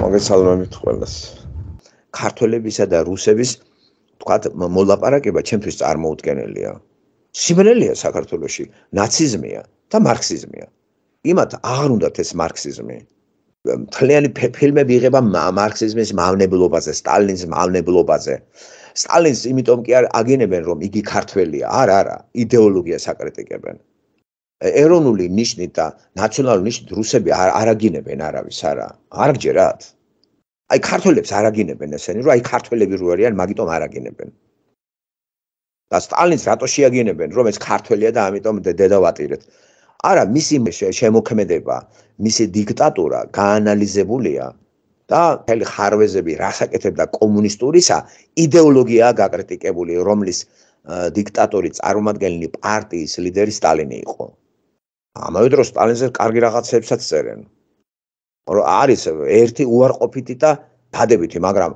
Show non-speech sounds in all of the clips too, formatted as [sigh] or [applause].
მოგესალმებით ყველას. ქართველებისა და რუსების თქვათ მოლაპარაკება ჩემთვის წარმოუდგენელია. სიმრელია საქართველოსი, ნაციზმია და მარქსიზმია. იმათ აღარ უნდათ ეს მარქსიზმი. მთლიანი ფილმები იღება მარქსიზმის მავნებლობაზე, სტალინის მავნებლობაზე. სტალინს იმიტომ კი არ აგინებენ რომ იგი ქართველია. არ არა, იდეოლოგია საკრიტიკებენ. ეროვნული ნიშნით და ნაციონალური ნიშნით რუსები არ არაგინებენ არავის არა. არ გჯერათ? აი ქართველებს არაგინებენ ესენი, რომ აი ქართველები რო არიან, მაგიტომ არაგინებენ. და სტალინს რატო შეაგინებენ, რომ ეს ქართველია და ამიტომ დედა ვატირეთ. არა, მისი შემოქმედება, მისი დიქტატურა გაანალიზებულია და მთელი ხარვეზები რასაკეთებდა კომუნისტურისა, იდეოლოგიაა გაკრიტიკებული, რომლის დიქტატორი წარმომადგენელი პარტიის ლიდერი სტალინი იყო. ამავე დროს სტალინზე კარგი რაღაცებსაც წერენ. რომ არის ერთი უარყოფითი და დადებითი, მაგრამ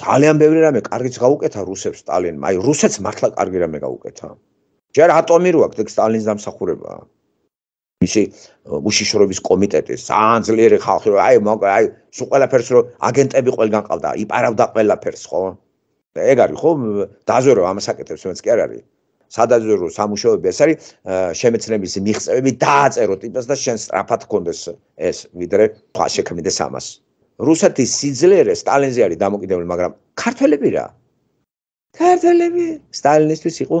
ძალიან ბევრი რამე კარგიც გაუკეთა რუსებს სტალინ, აი რუსებს მართლა კარგი რამე გაუკეთა. ჯერ ატომი როაქ და სტალინს დამსახურება. მისი უშიშროების კომიტეტის ძალიან ძლიერი ხალხი რო აი აი სულ ყველაფერს რო აგენტები ყველგან ყავდა, იპარავდა ყველაფერს, ხო? და ეგ არის ხო? დაზვერო ამას აკეთებს, მეც კი არ არის. სადაზვერო სამუშაოები ეს არის შემეცნების მიღწევები დააწერო ტიპას და შენ სტრაფად გქონდეს ეს ვიდრე ფა შექმნდეს ამას რუსეთის სიძლიერე სტალინზე არის დამოკიდებული მაგრამ ქართველები რა ქართველები სტალინისთვის იყო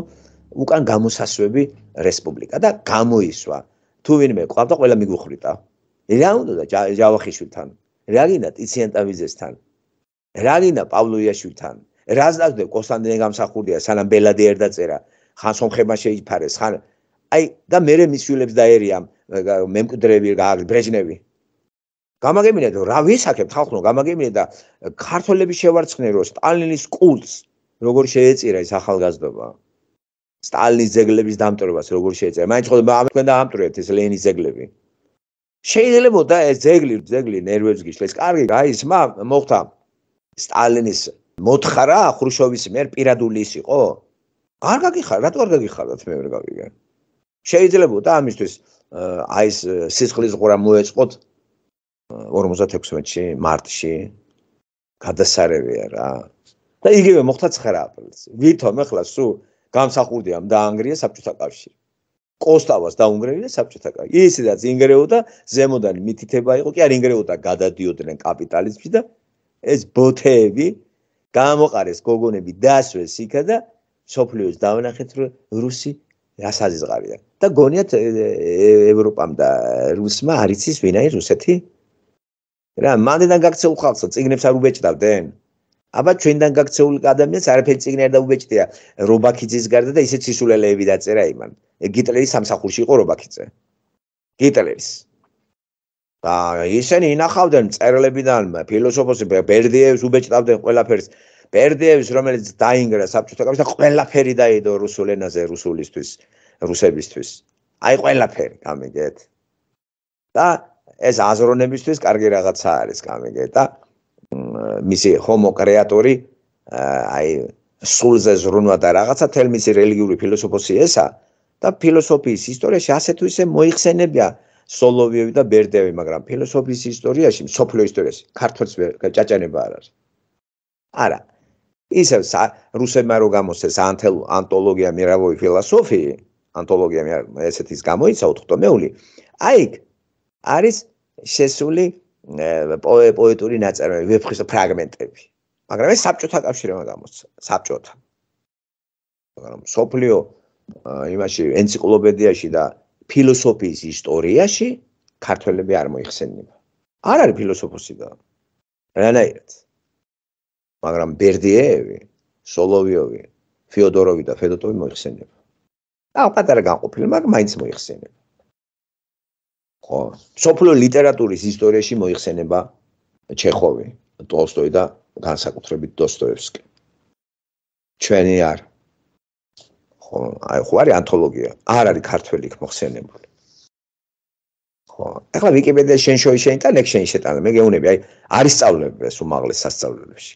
უკან გამოსასვები რესპუბლიკა და გამოისვა თუ ვინმე ყავდა ყველა მიგუხრიტა რა უნდა და ჯავახიშვილთან რაგინა ტიციანტავიძესთან რაგინა პავლოიაშვილთან რაზდავდნენ კონსტანტინე გამსახურდია სანამ ბელადი ერთად წერა ხან სომხებმა შეიფარეს, ხან აი და მე მე მისვილებს დაერიამ მემკვიდრეები ბრეჟნევი. გამაგებინეთ, რა ვისახებთ ხალხო, გამაგებინეთ და ქართველები შევარცხნენ რო სტალინის კულტს როგორ შეეწირა ეს ახალგაზრდობა. სტალინის ძეგლების დამტვრობას როგორ შეეწირა. მაინც ხოლმე ამ თქვენ და ამტვრიეთ ეს ლენინის ძეგლები. შეიძლებაოდა ეს ძეგლი, ძეგლი ნერვებს გიშლეს. კარგი, გაიცმა, მოხთა. სტალინის მოთხარა ხრუშოვის მიერ პირადული ის იყო? არ გაგიხარ, რატო არ გაგიხარდათ მე ვერ გავიგე. შეიძლებაოდა ამისთვის აი ეს სისხლის ყურა მოეწყოთ 56-ში, მარტში. გადასარევია რა. და იგივე მოხდა 9 აპრილს. ვითომ ახლა სუ გამსახურდიამ და ანგრია საბჭოთა კავშირი. კოსტავას და უნგრელია საბჭოთა კავშირი. ისედაც ინგრეოდა ზემოდან მითითება იყო, კი არ ინგრეოდა გადადიოდნენ კაპიტალიზმში და ეს ბოთეები გამოყარეს გოგონები დასვეს იქა და სოფლიოს დავნახეთ რომ რუსი რას აზიზღარია და გონიათ ევროპამ და რუსმა არიცის ვინაი რუსეთი რა მანდიდან გაქცეულ ხალხსა ციგნებს არ უბეჭდავდნენ აბა ჩვენდან გაქცეული ადამიანს არაფერი ციგნი არ დაუბეჭდია რობაკიძის გარდა და ისეთ სისულელეები დაწერა იმან გიტლერის სამსახურში იყო რობაკიძე გიტლერის და ისინი ინახავდნენ წერლებიდან ფილოსოფოსები ბერდიევს უბეჭდავდნენ ყველაფერს პერდეევს რომელიც დაინგრა საბჭოთა კავშირში და ყველაფერი დაიდო რუსულ ენაზე რუსულისთვის რუსებისთვის აი ყველაფერი გამიგეთ და ეს აზრონებისთვის კარგი რაღაცა არის გამიგეთ და მისი ჰომო კრეატორი აი სულზე ზრუნვა და რაღაცა თელმისი რელიგიური ფილოსოფოსი ესა და ფილოსოფიის ისტორიაში ასე თუ ისე მოიხსენებია სოლოვიევი და ბერდევი, მაგრამ ფილოსოფიის ისტორიაში, სოფლო ისტორიაში ქართველს ჭაჭანება არ არის. არა, ისე რუსებმა რო გამოსცეს ანტოლოგია მირავოი ფილოსოფიი, ანტოლოგია ესეთის გამოიცა 15-ული. აი იქ არის შესული პოეტური ნაწარმოები, ვეფხის ფრაგმენტები. მაგრამ ეს საბჭოთა კავშირმა გამოსცა, საბჭოთა. მაგრამ სოფლიო იმაში ენციკლოპედიაში და ფილოსოფიის ისტორიაში ქართველები არ მოიხსენება. არ არის ფილოსოფოსი და რანაირად. მაგრამ ბერდიეევი, სოლოვიოვი, ფიოდოროვი და ფედოტოვი მოიხსენება. და პატარა განყოფილი მაგ მაინც მოიხსენება. ხო, სოფლო ლიტერატურის ისტორიაში მოიხსენება ჩეხოვი, ტოლსტოი და განსაკუთრებით დოსტოევსკი. ჩვენი არ ხო, აი ხო არის ანთოლოგია, არ არის ქართველი მოხსენებული. ხო, ახლა ვიკიპედიაში შენ შოი შენ და ნექშენი შეტანე, მე გეუბნები, აი არის სწავლები ეს უმაღლეს სასწავლებლებში.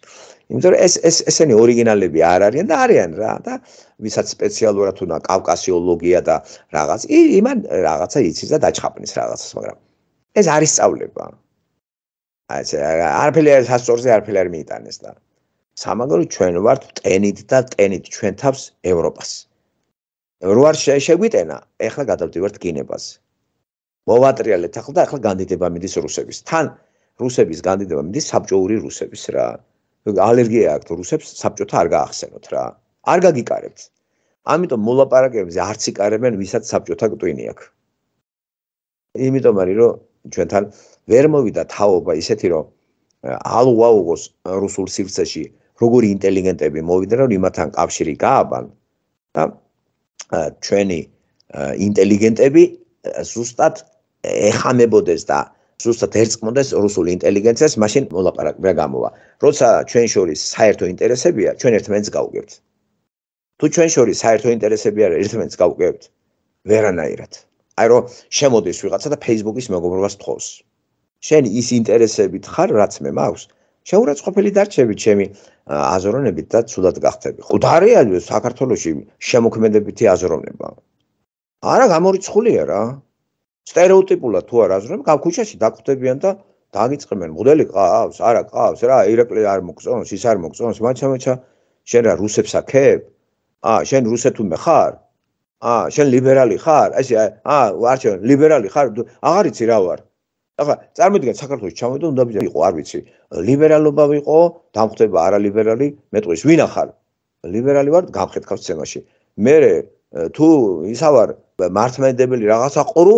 იმიტომ რომ ეს ეს ესენი ორიგინალები არ არიან და არიან რა და ვისაც სპეციალურად უნდა კავკასიოლოგია და რაღაც იმან რაღაცა იცის და დაჭხაპნის რაღაცას მაგრამ ეს არის სწავლება აი ეს არაფერი ასწორზე არაფერი არ მიიტანეს და სამაგრო ჩვენ ვართ ტენით და ტენით ჩვენ თავს ევროპას რო არ შეგვიტენა ეხლა გადავდივართ გინებას მოვატრიალეთ ახლა და ახლა განდიდება მიდის რუსების თან რუსების განდიდება მიდის საბჭოური რუსების რა ალერგია აქვს რუსებს, საბჭოთა არ გაახსენოთ რა. არ გაგიკარებთ. ამიტომ მოლაპარაკებს არც იკარებენ, ვისაც საბჭოთა კტვინი აქვს. იმიტომ არის რომ ჩვენთან ვერ მოვიდა თაობა ისეთი რომ ალუაუგოს რუსულ სივრცეში როგორი ინტელიგენტები მოვიდნენ რომ იმათან კავშირი გააბან და ჩვენი ინტელიგენტები ზუსტად ეხამებოდეს და ზუსტად ერწმუნდეს რუსული ინტელიგენციას, მაშინ მოლაპარაკება გამოვა. როცა ჩვენ შორის საერთო ინტერესებია, ჩვენ ერთმანეთს გავუგებთ. თუ ჩვენ შორის საერთო ინტერესები არ არის, ერთმანეთს გავუგებთ ვერანაირად. აი რომ შემოდის ვიღაცა და Facebook-ის მეგობრობას თხოვს. შენ ის ინტერესებით ხარ, რაც მე მაქვს. შეურაც ყოფილი დარჩები ჩემი აზროვნებით და ცუდად გახდები. ხო და არის საქართველოს შემოქმედებითი აზროვნება. არა გამორიცხულია რა. სტერეოტიპულად თუ არ აზრებ, გავქუჩაში დაგხვდებიან და დაგიწყებენ მოდელი ყავს, არა ყავს რა, ირაკლი არ მოგწონს, ის არ მოგწონს, მაჩა-მაჩა შენ რა რუსებს აქებ? აა შენ რუსეთუმე ხარ? აა შენ ლიბერალი ხარ? ესე აა არჩევ ლიბერალი ხარ? აღარ იცი რა ვარ. ახლა წარმოიდგინე საქართველოს ჩამოვიდა უნდა ვიყო, არ ვიცი, ლიბერალობა ვიყო, დამხდება არალიბერალი, მეტყვის ვინა ხარ? ლიბერალი ვარ, გავხეთქავ ცემაში. მე თუ ისა ვარ მართმენდებელი რაღაცა ყრუ,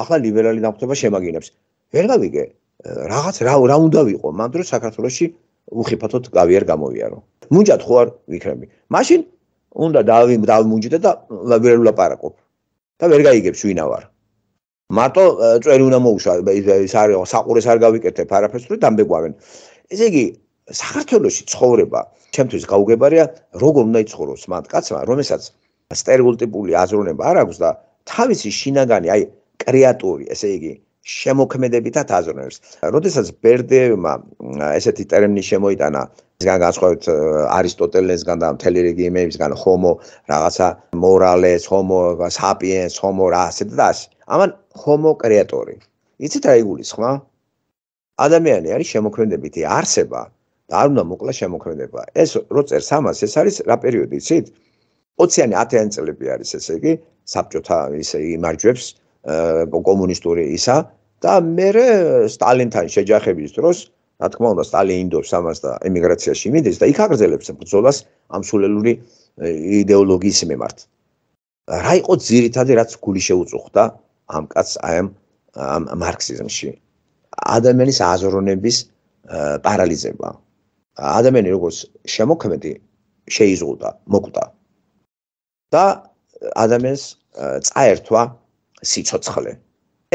ახლა ლიბერალი დამხობა შემაგინებს. ვერ გავიგე, რაღაც რა რა უნდა ვიყო მამ დროს საქართველოსში უხიფათოდ გავიარ გამოვიარო. მუნჯად ხوار ვიქრები. მაშინ უნდა დავი დავმუნჯდე და ლიბერალულ აპარაკო. და ვერ გაიგებს ვინა ვარ. მარტო წვერი უნდა მოუშვა ეს არის საყურეს არ გავიკეთებ არაფერს თუ დამბეგვარენ. ესე იგი საქართველოსი ცხოვრება ჩემთვის გაუგებარია როგორ უნდა იცხოვროს მათ კაცმა რომელსაც სტერიოტიპული აზროვნება არ აქვს და თავისი შინაგანი აი კრეატორი, ესე იგი, შემოქმედებითად აზროვნებს. როდესაც ბერდევმა ესეთი ტერმინი შემოიტანა, ისგან განსხვავებით არისტოტელესგან და მთელი რიგი იმებისგან, ჰომო რაღაცა მორალეს, ჰომო საპიენს, ჰომო რასე და ასე. ამან ჰომო კრეატორი. იცით რა იგულის ხმა? ადამიანი არის შემოქმედებითი არსება და არ უნდა მოკლა შემოქმედება. ეს რო წერს ამას, ეს არის რა პერიოდი, იცით? 20-იანი 10-იანი წლები არის ესე იგი, საბჭოთა ისე იმარჯვებს კომუნისტური ისა და მე სტალინთან შეჯახების დროს რა თქმა უნდა სტალინინდობს ამას და ემიგრაციაში მიდის და იქ აგრძელებს ბრძოლას ამ სულელური იდეოლოგიის მიმართ. რა იყო ძირითადად რაც გული შეუწუხდა ამ კაცს აი ამ ამ მარქსიზმში? ადამიანის აზროვნების პარალიზება. ადამიანი როგორც შემოქმედი შეიზღუდა, მოკვდა. და ადამიანს წაერთვა სიцоცხლე.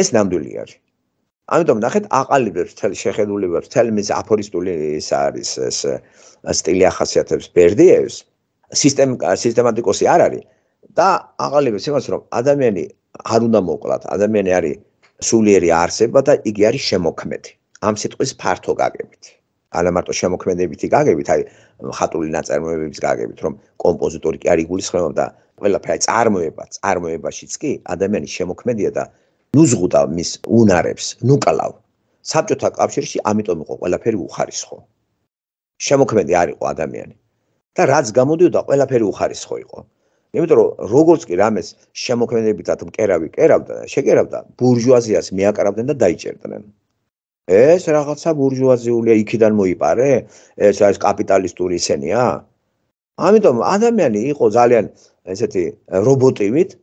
ეს ნამდვილი არის. ამიტომ ნახეთ აყალიბებს თელ შეხედულებებს თელ მის აფორისტული ეს არის ეს სტილი ახასიათებს ბერდიევს სისტემ სისტემატიკოსი არ არის და აყალიბებს იმას რომ ადამიანი არ უნდა მოკლათ ადამიანი არის სულიერი არსება და იგი არის შემოქმედი ამ სიტყვის ფართო გაგებით არა მარტო შემოქმედებითი გაგებით, აი ხატული ნაწარმოებების გაგებით, რომ კომპოზიტორი კი არ იგულისხმებოდა, ყველაფერი აი წარმოება, წარმოებაშიც კი ადამიანის შემოქმედია და ნუზღუდა მის უნარებს, ნუკალავ. საბჭოთა კავშირში ამიტომ იყო ყველაფერი უხარისხო. შემოქმედი არ იყო ადამიანი. და რაც გამოდიოდა, ყველაფერი უხარისხო იყო. იმიტომ რომ როგორც კი რამეს შემოქმედებითად მკერავი, კერავდა, შეკერავდა ბურჟუაზიას მეაკრავდნენ და დაიჭერდნენ. ეს რაღაცა ბურჟუაზიულია, იქიდან მოიპარე? ეს არის კაპიტალისტური ისენია? ამიტომ ადამიანი იყო ძალიან ესეთი რობოტივით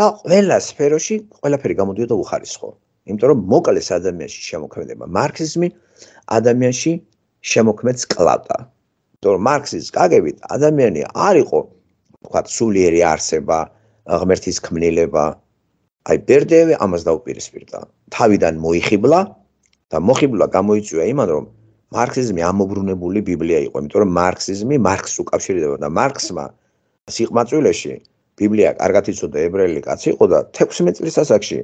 და ყველა სფეროში ყველაფერი გამოდიოდა უხარისხო. იმიტომ რომ მოკლეს ადამიანში შემოქმედება, მარქსიზმი ადამიანში შემოქმედს კლავდა. იმიტომ რომ მარქსის გაგებით ადამიანი არ იყო ვთქვათ სულიერი არსება, ღმერთის ქმნილება. აი ბერდევი ამას დაუპირისპირდა. თავიდან მოიხიბლა და მოხიბლა გამოიწვია იმან რომ მარქსიზმი ამობრუნებული ბიბლია იყო იმიტომ რომ მარქსიზმი მარქსს უკავშირდება და მარქსმა სიყმაწვილეში ბიბლია კარგად იცოდა ებრაელი კაცი ყო და 16 წლის ასაკში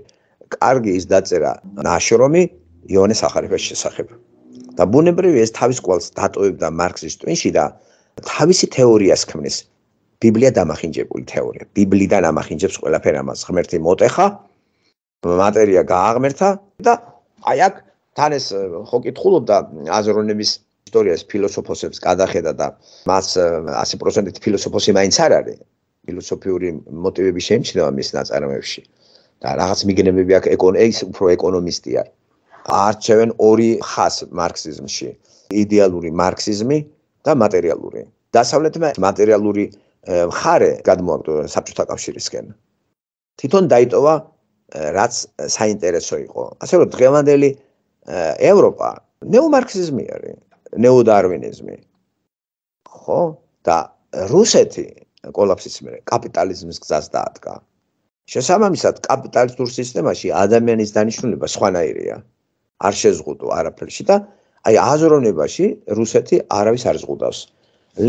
კარგი ის დაწერა ნაშრომი იონეს ახალიფეს შესახებ და ბუნებრივია ეს თავის კვალს დატოვებდა მარქსის ტვინში და თავისი თეორიას ქმნის ბიბლია დამახინჯებული თეორია ბიბლიდან ამახინჯებს ყველაფერ ამას ღმერთი მოტეხა მატერია გააღმერთა და აი აქ თან ეს ხო კითხულობდა აზროვნების ისტორიას ფილოსოფოსებს გადახედა და მას 100%-ით ფილოსოფოსი მაინც არ არის ფილოსოფიური მოტივები შეიმჩნევა მის ნაწარმოებში და რაღაც მიგნებები აქვს ეკონომის უფრო ეკონომისტი არ არჩევენ ორი ხას მარქსიზმში იდეალური მარქსიზმი და მატერიალური დასავლეთმა მატერიალური ხარე გადმოაგდო საბჭოთა კავშირისკენ თვითონ დაიტოვა რაც საინტერესო იყო ასე რომ დღევანდელი ევროპა ნეომარქსიზმი არის, ნეოდარვინიზმი. ხო? და რუსეთი კოლაფსის მერე კაპიტალიზმის გზას დაადგა. შესაბამისად, კაპიტალისტურ სისტემაში ადამიანის დანიშნულება სხვანაირია. არ შეზღუდო არაფერში და აი აზროვნებაში რუსეთი არავის არ ზღუდავს.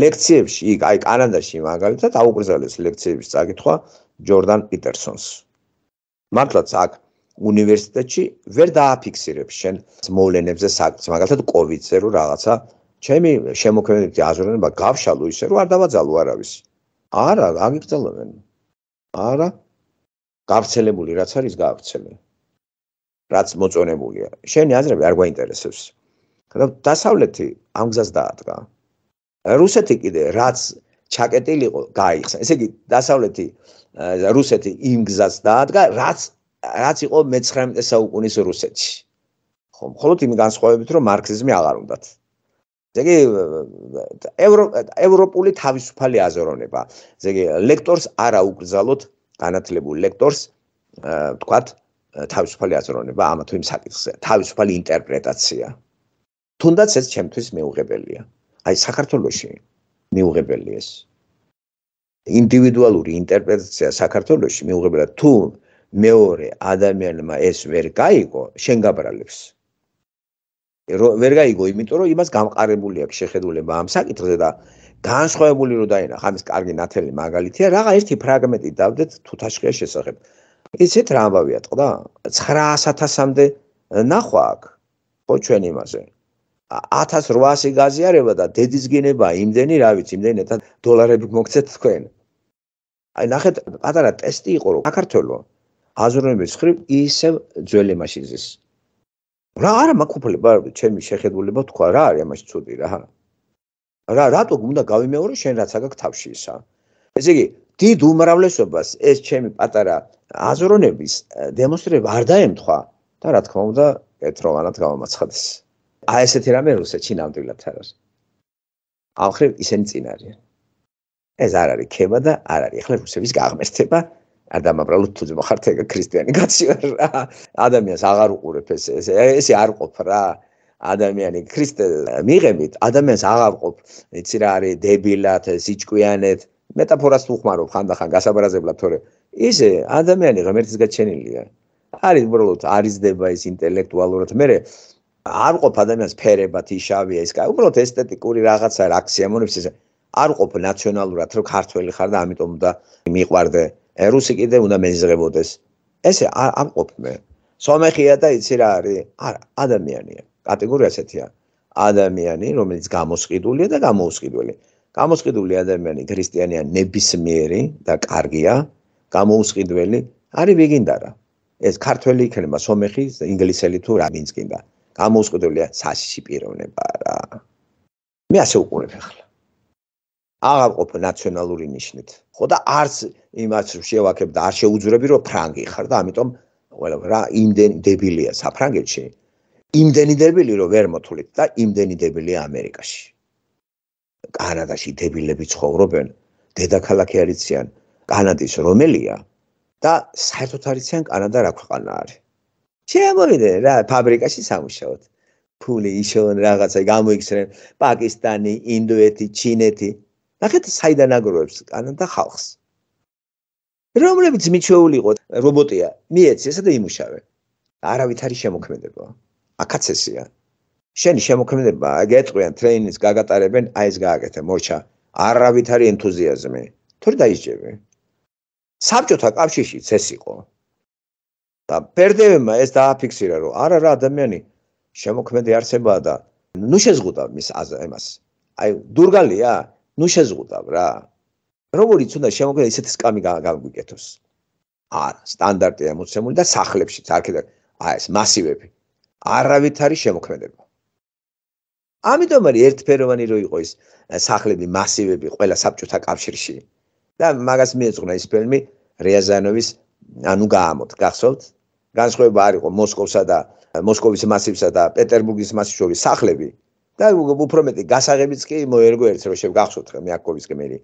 ლექციებში, აი კანადაში მაგალითად აუკრძალეს ლექციების წაკითხვა ჯორდან პიტერსონს. მართლაც აქ უნივერსიტეტში ვერ დააფიქსირებს შენ მოვლენებზე საკუთს მაგალითად კოვიდზე რო რაღაცა ჩემი შემოქმედებითი აზროვნება გავშალო ისე რომ არ დავაძალო არავის არა აგიწელებენ არა გავრცელებული რაც არის გავრცელე რაც მოწონებულია შენი აზრები არ გვაინტერესებს დასავლეთი ამ გზას დაადგა რუსეთი კიდე რაც ჩაკეტილიყო გაიხსნა ესე იგი დასავლეთი რუსეთი იმ გზას დაადგა რაც რაც იყო მე-19 საუკუნის რუსეთში. ხო, მხოლოდ იმ განსხვავებით, რომ მარქსიზმი აღარ უნდათ. ზეგი ევროპული თავისუფალი აზროვნება. ზეგი ლექტორს არა უკრძალოთ განათლებულ ლექტორს, ვთქვათ, თავისუფალი აზროვნება ამა თუ იმ საკითხზე, თავისუფალი ინტერპრეტაცია. თუნდაც ეს ჩემთვის მეუღებელია. აი საქართველოში მეუღებელია ეს. ინდივიდუალური ინტერპრეტაცია საქართველოში მეუღებელია თუ მეორე ადამიანმა ეს ვერ გაიგო, შენ გაბრალებს. რომ ვერ გაიგო, იმიტომ რომ იმას გამყარებული აქვს შეხედულება ამ საკითხზე და განსხვავებული რო დაინახა ამის კარგი ნათელი მაგალითია, რაღა ერთი ფრაგმენტი დავდეთ თუთაშხიას შესახებ. ისეთ რა ამბავია თქვა? 900000-ამდე ნახვა აქვს ხო ჩვენ იმაზე. 1800 გაზიარება და დედის გინება იმდენი, რა ვიცი, იმდენეთად დოლარები მოგცეთ თქვენ. აი ნახეთ, პატარა ტესტი იყო რომ საქართველოს აზროვნების ხრი ისევ ძველი მასიზის რა არა მაკუფლება ჩემი შეხედულება თქვა რა არის ამაში ცუდი რა რა რატო გუნდა გავიმეორო შენ რაც აქ თავში ისა ესე იგი დიდ უმრავლესობას ეს ჩემი პატარა აზროვნების დემონსტრება არ დაემთხვა და რა თქმა უნდა ეთროვანად გამომაცხადეს აი ესეთი რამე რუსეთში ნამდვილად არის ახლა ისინი წინ არიან ეს არ არის ქება და არ არის ახლა რუსების გაღმერთება ადამიან უბრალოდ თუ ძმოხარ თეგა ქრისტიანი კაცი ვარ რა ადამიანს აღარ უყურებ ეს ეს ესე არ ყოფ რა ადამიანი ქრისტე მიღებით ადამიანს აღარ ყოფ იცი რა არის დებილად სიჭკვიანად მეტაფორას თუ ხმარობ ხანდახან გასაბრაზებლად თორე ესე ადამიანი ღმერთის გაჩენილია არის უბრალოდ არის ძება ეს ინტელექტუალურად მე არ ყოფ ადამიანს ფერებად იშავია ეს უბრალოდ ესთეტიკური რაღაცა რაქსია მონებს ეს არ ყოფ ნაციონალურად რო ქართველი ხარ და ამიტომ და მიყვარდე რუსი კიდე უნდა მეძღებოდეს. ესე ამ ყოფმე. სომეხია და იცი რა არის? არა, ადამიანია. კატეგორია ასეთია. ადამიანი, რომელიც გამოსყიდულია და გამოუსყიდველი. გამოსყიდული ადამიანი ქრისტიანია ნებისმიერი და კარგია, გამოუსყიდველი არის ვიგინდარა. ეს ქართველი იქნება, სომეხი, ინგლისელი თუ რა მინც კიდა. გამოუსყიდველია სასიპირონება რა. მე ასე უყურებ ახლა. აღარყოფ ნაციონალური ნიშნით. ხო და არც იმას შევაკებ და არ შეუძრები რომ ფრანგი ხარ და ამიტომ ყველა რა იმდენი დებილია საფრანგეთში. იმდენი დებილი რომ ვერ მოთulit და იმდენი დებილია ამერიკაში. კანადაში დებილები ცხოვრობენ, დედაქალაქი არიციან, კანადის რომელია და საერთოდ არიციან კანადა რა ქვეყანა არის. შეამოვიდე რა ფაბრიკაში სამუშაოდ. ფული ისონ რაღაცა გამოიქცენ პაკისტანი, ინდოეთი, ჩინეთი ნახეთ საიდან აგროვებს კანადა ხალხს რომლებიც მიჩეულიყო რობოტია მიეცესა და იმუშავე არავით არის შემოქმედება აქაც ესია შენი შემოქმედება გეტყვიან ტრეინინგს გაგატარებენ აი ეს გააკეთე მორჩა არავით არის ენთუზიაზმი თორე დაიჯერე საბჭოთა კავშირშიც ეს იყო და პერდევემა ეს დააფიქსირა რომ არა რა ადამიანი შემოქმედი არსება და ნუ შეზღუდა მის აზ ემას აი დურგალია ნუ შეზღუდავ რა. როგორიც უნდა შემოგვიდა ისეთი სკამი გავგიკეთოს. არა, სტანდარტი ემოციონული და სახლებში თარქედა აი ეს მასივები. არავით არის შემოქმედება. ამიტომ არის ერთფეროვანი რო იყო ის სახლები მასივები ყველა საბჭოთა კავშირში. და მაგას მეეწყნა ის ფილმი რეაზანოვის ანუ გაამოთ, გახსოვთ? განსხვავება არისო მოსკოვსა და მოსკოვის მასივსა და პეტერბურგის მასივში სახლები და უფრო მეტი გასაღებიც კი მოერგო ერთს რომ შევგახსოვთ ხე მიაკოვის გმერი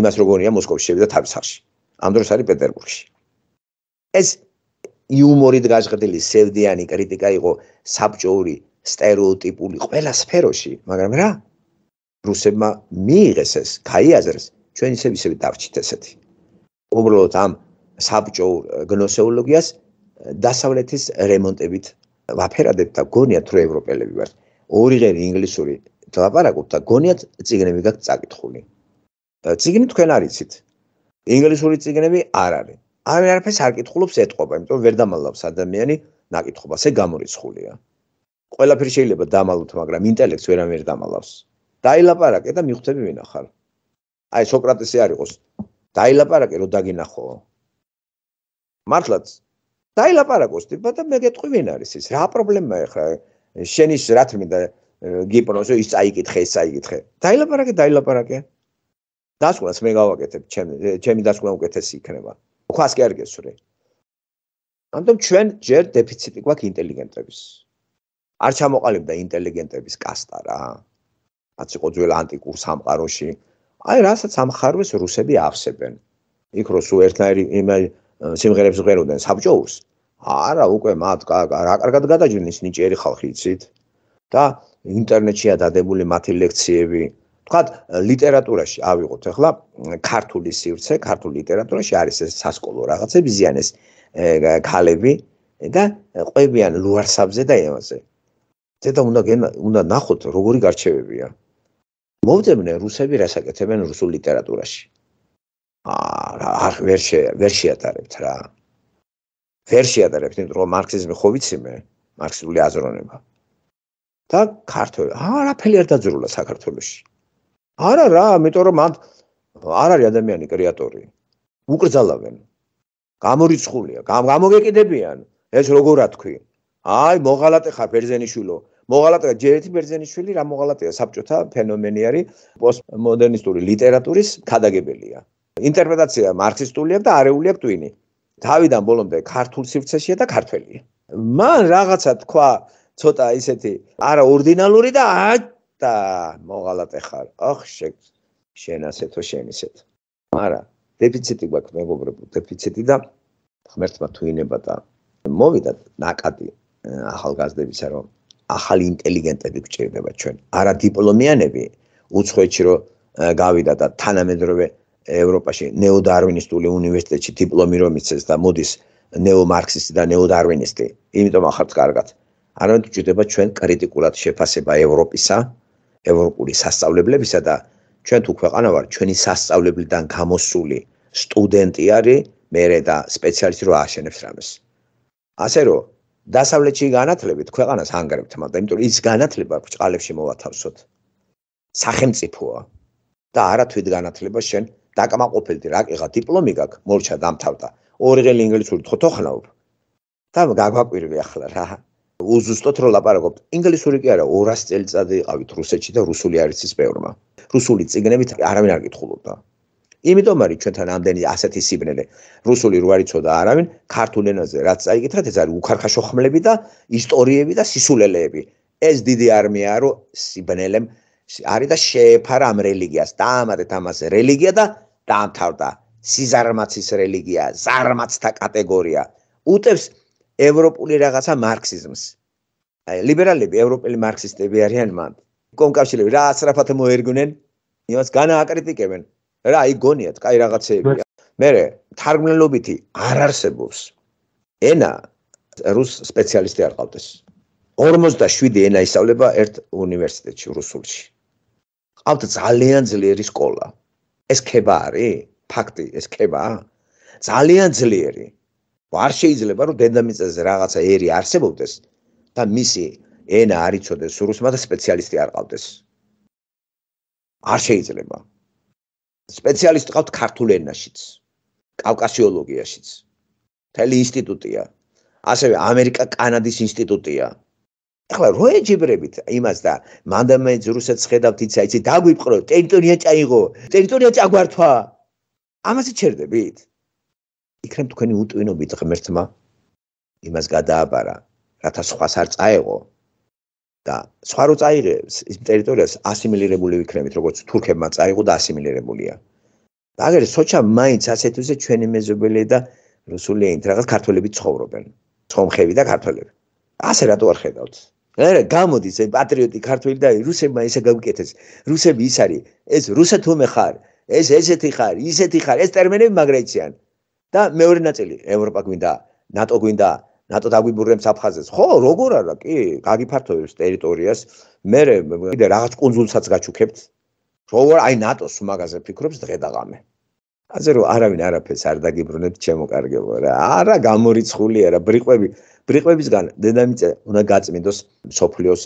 იმას როგორია მოსკოვში შევიდა თავის სახლში ამ დროს არის პეტერბურგში ეს იუმორით გაჟღდილი სევდიანი კრიტიკა იყო საბჭოური стереოტიპული ყველა სფეროში მაგრამ რა რუსებმა მიიღეს ეს გაიაზრეს ჩვენ ისე ისე დავჭით ესეთი უბრალოდ ამ საბჭოურ გნოსეოლოგიას დასავლეთის რემონტებით ვაფერადებთ და გონიათ რომ ევროპელები ვართ ორიღერი ინგლისური დავაპარაკოთ და გონიათ ციგნები გაქვთ წაკითხული. ციგნი თქვენ არიცით. ინგლისური ციგნები არ არის. არ არაფერს არ კითხულობს ეთყობა, იმიტომ ვერ დამალავს ადამიანი ნაკითხობას, ეს გამორიცხულია. ყველაფერი შეიძლება დამალოთ, მაგრამ ინტელექტს ვერამერ დამალავს. დაილაპარაკე და მიხვდები ვინახარ. აი სოკრატესი არ იყოს. დაილაპარაკე რომ დაგინახოო. მართლაც დაილაპარაკოს თიბა და მე გეტყვი ვინ არის ეს? რა პრობლემაა ხოლმე? შენის რა თქმა უნდა გიპროსო ის წაიკითხე, ის წაიკითხე. დაილაპარაკე, დაილაპარაკე. დასკვნას მე გავაკეთებ, ჩემი ჩემი დასკვნა უკეთესი იქნება. ხვას კი არ გესურე. ანდომ ჩვენ ჯერ დეფიციტი გვაქვს ინტელიგენტების. არ ჩამოყალიბდა ინტელიგენტების კასტა რა. რაც იყო ძველ ანტიკურ სამყაროში. აი რასაც ამხარვეს რუსები ახსებენ. იქ რუსულ ერთნაირი იმ სიმღერებს ღერუდნენ საბჭოურს, არა უკვე მათ რა კარგად გადაჯენ ის ნიჭიერი ხალხი იცით და ინტერნეტშია დადებული მათი ლექციები თქვათ ლიტერატურაში ავიღოთ ახლა ქართული სივრცე ქართულ ლიტერატურაში არის ეს სასკოლო რაღაცები ზიანეს ქალები და ყვებიან ლუარსაბზე და ემაზე ზედა უნდა უნდა ნახოთ როგორი გარჩევებია მოვწებნენ რუსები რასაკეთებენ რუსულ ლიტერატურაში აა რა ვერ შე ვერ შეატარებთ რა ვერ შეადარებს, იმიტომ რომ მარქსიზმი ხო ვიცი მე, მარქსული აზროვნება. და ქართული, არაფერი არ დაძრულა საქართველოში. არა რა, იმიტომ რომ მათ არ არის ადამიანი კრეატორი. უკრძალავენ. გამორიცხულია, გამოგეკიდებიან. ეს როგორა თქვი? აი, მოღალატე ხარ ბერძენიშვილო. მოღალატეა ჯერეთი ბერძენიშვილი, რა მოღალატეა საბჭოთა ფენომენი არის პოსტმოდერნისტული ლიტერატურის ქადაგებელია. ინტერპრეტაცია მარქსისტული აქვს და არეული აქვს ტვინი. დავიდან ბოლომდე ქართულ სივრცეშია და ქართველია. მან რაღაცა თქვა ცოტა ისეთი არა ორდინალური და აა მოღალატე ხარ. ოხ შეგ შენ ასეთო შენ ისეთ. არა, დეფიციტი გვაქვს მეგობრებო, დეფიციტი და ღმერთმა თუ ინება და მოვიდა ნაკადი ახალგაზრდებისა რომ ახალი ინტელიგენტები გჭირდება ჩვენ. არა დიპლომიანები უცხოეთში რომ გავიდა და თანამედროვე ევროპაში ნეოდარვინისტული უნივერსიტეტში დიპლომი რომ იცეს და მოდის ნეომარქსისტი და ნეოდარვინისტი, იმიტომ ახარც კარგად. არამედ ჭირდება ჩვენ კრიტიკულად შეფასება ევროპისა, ევროპული სასწავლებლებისა და ჩვენ თუ ქვეყანა ვარ, ჩვენი სასწავლებლიდან გამოსული სტუდენტი არის, მერე და სპეციალისტი რო აღშენებს რამეს. ასე რომ დასავლეთში განათლებით ქვეყანას ანგრევთ მაგრამ იმიტომ ის განათლება ბჭყალებში მოვათავსოთ. სახელმწიფოა და არა თვითგანათლება შენ დაკმაყოფილდი რა ეღა დიპლომი გაქვს მორჩა დამთავრდა ორივე ინგლისური თოთოხნაობ და გაგვაკვირვი ახლა რა უზუსტოდ რო ლაპარაკობთ ინგლისური კი არა 200 წელიწადი იყავით რუსეთში და რუსული არ იცის პევრმა რუსული ციგნებით არავინ არ ეკითხულობდა იმიტომ არის ჩვენთან ამდენი ასეთი სიბნელე რუსული რო არიწოდა არავინ ქართულ ენაზე რაც წაიკითხეთ ეს არის უქარხაშო ხმლები და ისტორიები და სისულელეები ეს დიდი არმია რო სიბნელემ არის და შეეფარა ამ რელიგიას და ამათ ამაზე რელიგია და დაამთავრდა სიზარმაცის რელიგია, ზარმაცთა კატეგორია. უტევს ევროპული რაღაცა მარქსიზმს. აი, ლიბერალები, ევროპელი მარქსისტები არიან მან. კონკავშირები რა ასრაფათ მოერგნენ, იმას განააკრიტიკებენ. რა აი გონიათ, კაი რაღაცეებია. მე თარგმნელობითი არ არსებობს. ენა რუს სპეციალისტი არ ყავდეს. 57 ენა ისწავლება ერთ უნივერსიტეტში რუსულში. ყავდა ძალიან ძლიერი სკოლა. ეს ხება არის? ფაქტი, ეს ხება? ძალიან ძლიერი. არ შეიძლება რომ დედამიწაზე რაღაცა ერი არსებობდეს და მისი ენა არ იცოდეს, სურუსმათა სპეციალისტი არ ყავდეს. არ შეიძლება. სპეციალისტი ყავთ ქართულ ენაშიც, კავკასიოლოგიაშიც. თელი ინსტიტუტია. ასევე ამერიკა-კანადის ინსტიტუტია, ახლა რო ეჯიბრებით იმას და მანდამე რუსეთს ხედავთ იცი აიცი დაგვიპყრო ტერიტორია წაიღო ტერიტორია წაგვართვა ამაზე ჩერდებით იქნებ თქვენი უტვინობით ღმერთმა იმას გადააბარა რათა სხვას არ წაეღო და სხვა რო წაიღებს იმ ტერიტორიას ასიმილირებული ვიქნებით როგორც თურქებმა წაიღო და ასიმილირებულია მაგრამ სოჩა მაინც ასეთუზე ჩვენი მეზობელი და რუსული ენით რაღაც ქართველები ცხოვრობენ ხომ ხები და ქართველები ასე რატო არ ხედავთ? არა გამოდის ეს პატრიოტი ქართველი და რუსებმა ისე გავიკეთეს რუსები ის არის ეს რუსეთ უმე ხარ ეს ესეთი ხარ ისეთი ხარ ეს ტერმინები მაგრეციან და მეორე ნაწილი ევროპა გვინდა ნატო გვინდა ნატო დაგვიბურებს აფხაზეს ხო როგორ არა კი გაგიფართოვებს ტერიტორიას მე რაღაც კონსულსაც გაჩუქებთ როგორ აი ნატოს მაგაზე ფიქრობს დღე და ღამე ასე რომ არავინ არაფერს არ დაგიბრუნებს ჩემო კარგებო რა. არა გამორიცხული არა ბრიყვები ბრიყვებისგან დედამიწა უნდა გაწმინდოს სოფლიოს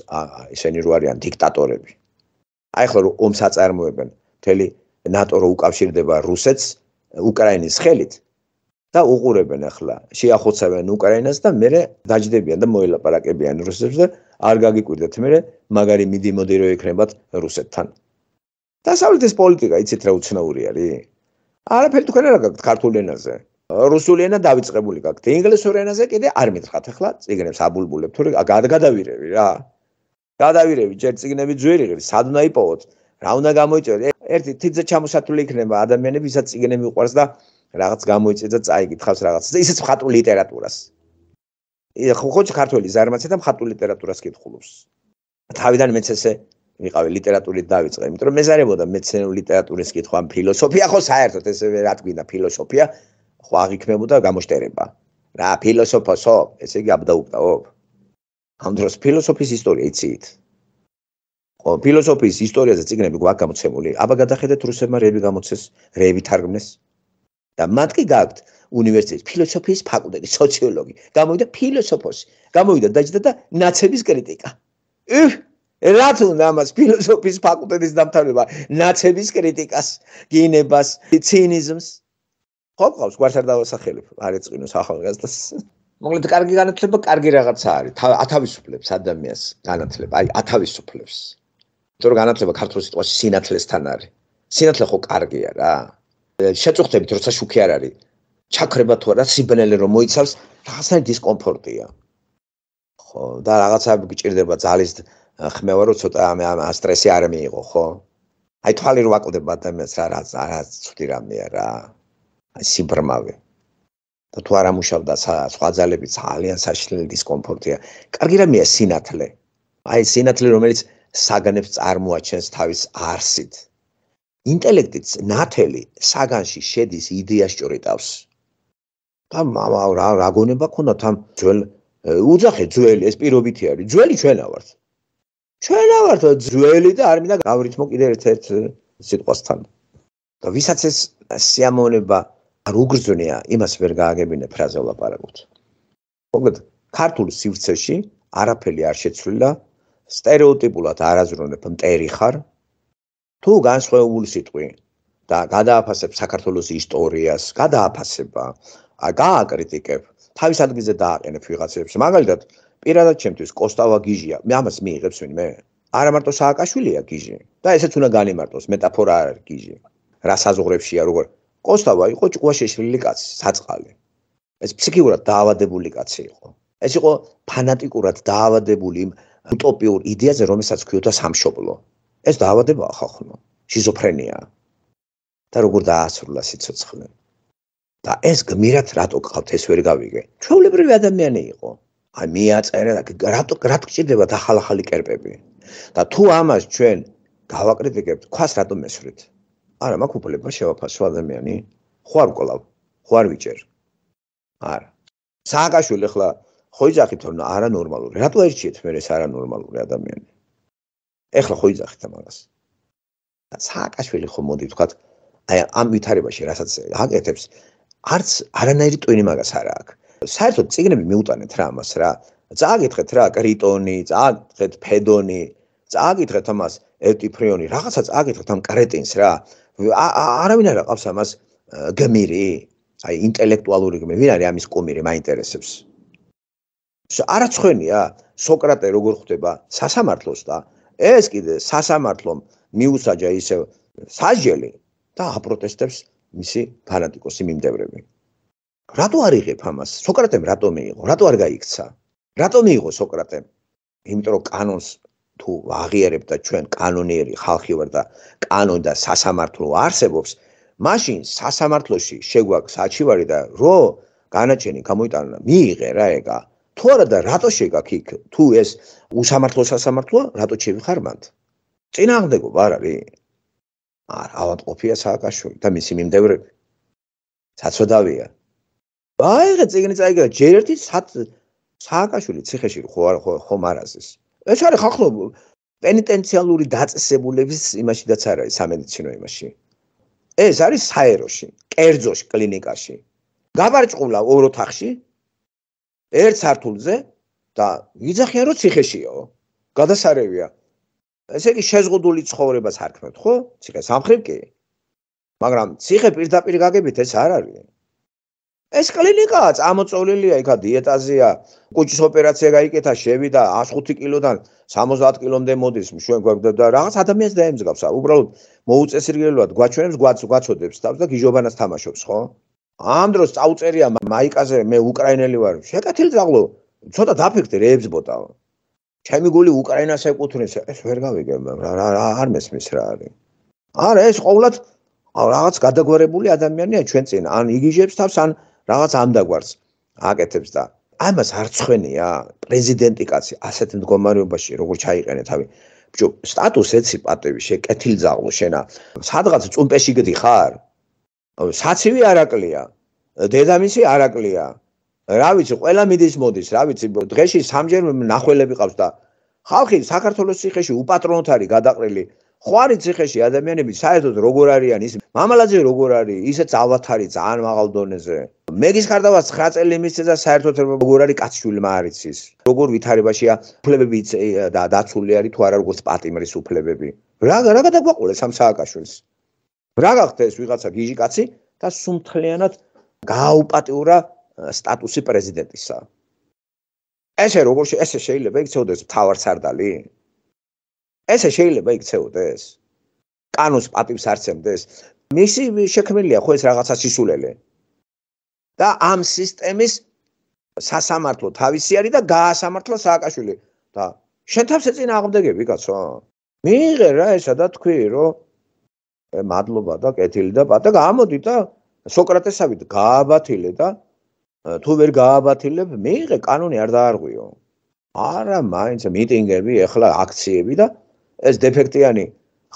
ისენი რო არიან დიქტატორები. აი ხოლო რომ ომს აწარმოებენ მთელი ნატო რო უკავშირდება რუსეთს უკრაინის ხელით და უყურებენ ახლა შეახოცებენ უკრაინას და მეરે დაждებიან და მოელაპარაკებიან რუსებს და არ გაგიკვირდეთ მეરે მაგარი მიდი მოდი რო ეკრებათ რუსეთთან. დასავლეთის პოლიტიკა იცით რა უცნაური არის? არაფერი თქვენ არ გაქვთ ქართულ ენაზე. რუსული ენა დაიწყებული გაქვთ. ინგლისურ ენაზე კიდე არ მითხრათ ახლა ციგნებს აბულბულებ თორე გადაგადავირები რა. გადავირები ჯერ ციგნები ძვირიღებს, სად უნდა იპოვოთ? რა უნდა გამოიწეროთ? ერთი თითზე ჩამოსათული იქნება ადამიანები, ვისაც ციგნები უყვარს და რაღაც გამოიწეს და წაიგითხავს რაღაცას და ისეც ხატული ლიტერატურას. ხო ხო ქართული ზარმაცა და ხატული ლიტერატურას კითხულობს. თავიდან მეც ესე ვიყავი ლიტერატურით დავიწყე, იმიტომ რომ მეზარებოდა მეცნიერული ლიტერატურის კითხვა, ფილოსოფია ხო საერთოდ ესე რა თქვიდა ფილოსოფია, ხო აღიქმებოდა გამოშტერება. რა ფილოსოფოსო, ესე იგი აბდაუკდაო. ამ დროს ფილოსოფიის ისტორია იციით. ხო ფილოსოფიის ისტორიაზე წიგნები გვაქვს გამოცემული. აბა გადახედეთ რუსებმა რევი გამოცეს, რევი თარგმნეს. და მათკი გაქვთ უნივერსიტეტის ფილოსოფიის ფაკულტეტი, სოციოლოგი. გამოვიდა ფილოსოფოსი, გამოვიდა დაჯდა და ნაცების კრიტიკა. ეჰ რა თქმა უნდა ფილოსოფიის ფაკულტეტის დამთავრება ნაცების კრიტიკას გინებას ცინიზმს ხო ყავს გვარსარ დავასახელებ არ ეწინოს ახალგაზრდას მოგლეთ კარგი განათლება კარგი რაღაცა არის ათავისუფლებს ადამიანს განათლება აი ათავისუფლებს იმიტომ რომ განათლება ქართულ სიტყვაში სინათლესთან არის სინათლე ხო კარგია რა შეწუხდებით როცა შუქი არ არის ჩაქრება თუ არა სიბნელე რომ მოიცავს რაღაცა დისკომფორტია ხო და რაღაცა გჭირდება ძალის ხმევა რომ ცოტა ამ სტრესი არ მიიღო, ხო? აი თვალი რო აკლდება ადამიანს რა რა ცუდი რამეა რა. აი სიბრმავე. და თუ არ ამუშავდა სხვა ძალები ძალიან საშლელი დისკომფორტია. კარგი რამეა სინათლე. აი სინათლე რომელიც საგანებს წარმოაჩენს თავის არსით. ინტელექტის ნათელი საგანში შედის იდეას ჭრიტავს. და მამა რა რა გონება ქონდათ ამ ძველ უძახე ძველი ეს პირობითი არის. ძველი ჩვენა ვართ. ჩვენ ავართ ძველი და არ მინდა გავრითმო კიდე ერთ-ერთ სიტყვასთან. და ვისაც ეს სიამოვნება არ უგრძნეა, იმას ვერ გააგებინე ფრაზა ვლაპარაკოთ. მოკლედ, ქართულ სივრცეში არაფერი არ შეცვლილა, стереოტიპულად არაზრუნებ მტერი ხარ. თუ განსხვავებული სიტყვი და გადააფასებ საქართველოს ისტორიას, გადააფასება, გააკრიტიკებ თავის ადგილზე დააყენებ ვიღაცებს. მაგალითად, პირადად ჩემთვის კოსტავა გიჟია. მე ამას მიიღებს ვინმე? არა მარტო სააკაშვილია გიჟი და ესეც უნდა განიმარტოს მეტაფორა არ არის გიჟი. რა საზღურებშია როგორ კოსტავა იყო ჭკუა შეშლილი კაცი, საწყალი. ეს ფსიქიურად დაავადებული კაცი იყო. ეს იყო ფანატიკურად დაავადებული უტოპიურ იდეაზე, რომელსაც ქვიოთა სამშობლო. ეს დაავადებაა ხახნო, შიზოფრენია. და როგორ დაასრულა სიცოცხლე? და ეს გმირად რატო გყავთ ეს ვერ გავიგე? ჩვეულებრივი ადამიანი იყო. აი მიაწერე და რატო რატ გჭირდებათ ახალახალი კერპები? და თუ ამას ჩვენ გავაკრიტიკებთ, ქواس რატო მესვრით? არა, მაქ უფლება შევაფასო ადამიანი, ხوار ყოლავ, ხوار ვიჭერ. არა. სააკაშვილი ხლა ხო იძახით რომ არა ნორმალური. რატო ერთჭიეთ მე ეს არა ნორმალური ადამიანი? ეხლა ხო იძახით ამას? სააკაშვილი ხო მოდი თქვა აი ამ ვითარებაში რასაც აკეთებს არც არანაირი ტვინი მაგას არ აქვს. საერთოდ ციგნები მიუტანეთ რა ამას რა. წააკითხეთ რა კრიტონი, წააკითხეთ ფედონი, წააკითხეთ ამას ევტიფრიონი, რაღაცა წააკითხეთ ამ კრეტინს რა. არავინ არ აყავს ამას გმირი, აი ინტელექტუალური გმირი, ვინ არის ამის კომირი მაინტერესებს. არაცხენია სოკრატე როგორ ხდება სასამართლოს და ეს კიდე სასამართლომ მიუსაჯა ისე საჯელი და აპროტესტებს მისი ფანატიკოსი მიმდევრები. რატო არ იღებ ამას? სოკრატემ რატომ მიიღო? რატო არ გაიქცა? რატომ მიიღო სოკრატემ? იმიტომ რომ კანონს თუ აღიერებ და ჩვენ კანონიერი ხალხი ვარ და კანონი და სასამართლო არსებობს, მაშინ სასამართლოში შეგვაქვს საჩივარი და რო განაჩენი გამოიტანა, მიიღე რა ეგა. თუ არა და რატო შეგაქ იქ? თუ ეს უსამართლო სასამართლოა, რატო შევიხარ მანდ? წინააღმდეგობა არ არის? არ ავადყოფია სააკაშვილი და მისი მიმდევრები. საწოდავია. აი ეს ეგენი წაიგა ჯერ ერთი სააკაშვილი ციხეში ხო არ ხო მარაზის ეს არის ხახლო პენიტენციალური დაწესებულების იმაშიდაც არის სამედიცინო იმაში ეს არის საეროში კერძოში კლინიკაში გაბარჭულა ორ ოთახში ერთ სართულზე და ვიძახიან რომ ციხეშიო გადასარევია ესე იგი შეზღუდული ცხოვრებას არქმევთ ხო ციხე სამხრივ კი მაგრამ ციხე პირდაპირ გაგებით ეს არ არის ეს კლინიკაა, ამოწოლილია იქა დიეტაზია. კუჩის ოპერაცია გაიკეთა, შევიდა 105 კილოდან 70 კილომდე მოდის, მშვენ გვაგდა და რაღაც ადამიანს დაემსგავსა. უბრალოდ მოუწესრიგებლად გვაჩვენებს, გვაჩვენებს თავს და გიჟობანას თამაშობს, ხო? ამ დროს წაუწერია მაიკაზე მე უკრაინელი ვარ. შეკეთილი ძაღლო, ცოტა დაფიქრე რეებს ბოტა. ჩემი გული უკრაინას ეკუთვნის, ეს ვერ გავიგე, რა რა არ მესმის რა არის. არა, ეს ყოველად რაღაც გადაგვარებული ადამიანია ჩვენ წინ, ან იგიჟებს თავს, ან რაღაც ამდაგვარს აკეთებს და ამას არ ცხვენია პრეზიდენტი კაცი ასეთ მდგომარეობაში როგორ ჩაიყენე თავი ბჭო სტატუს ეცი პატევი შეკეთილძაღლო შენა სადღაც წუმპეში გდი ხარ საცივი არაკლია დედამისი არაკლია რა ვიცი ყველა მიდის მოდის რა ვიცი დღეში სამჯერ ნახველები ყავს და ხალხი საქართველოს ციხეში უპატრონოთ არის გადაყრილი ხვარი ციხეში ადამიანები საერთოდ როგორ არიან ის მამალაძე როგორ არის ისეც ავათარი ძალიან მაღალ დონეზე მეგის ხარდავა 9 წელი მისცა და საერთოდ როგორ არის კაცშულმა არის ის როგორ ვითარებაშია უფლებები და დაცული არის თუ არა როგორ პატიმრის უფლებები რა რა გადაგვაყოლეს ამ სააკაშვილს რა გახდა ეს ვიღაცა გიჟი კაცი და სუმთლიანად გააუპატიურა სტატუსი პრეზიდენტისა ესე როგორ ესე შეიძლება იქცეოდეს თავარსარდალი ესე შეიძლება იქცეოდეს კანონს პატივს არცემდეს მისი შექმნილია ხო ეს რაღაცა სისულელე და ამ სისტემის სასამართლო თავისი არის და გაასამართლო სააკაშვილი და შენ თავს ეწინა აღმდეგები კაცო მიიღე რა ესა და თქვი რომ მადლობა და კეთილი და პატა გამოდი და სოკრატესავით გააბათილე და თუ ვერ გააბათილებ მიიღე კანონი არ დაარღვიო არა მაინც მიტინგები ეხლა აქციები და ეს დეფექტიანი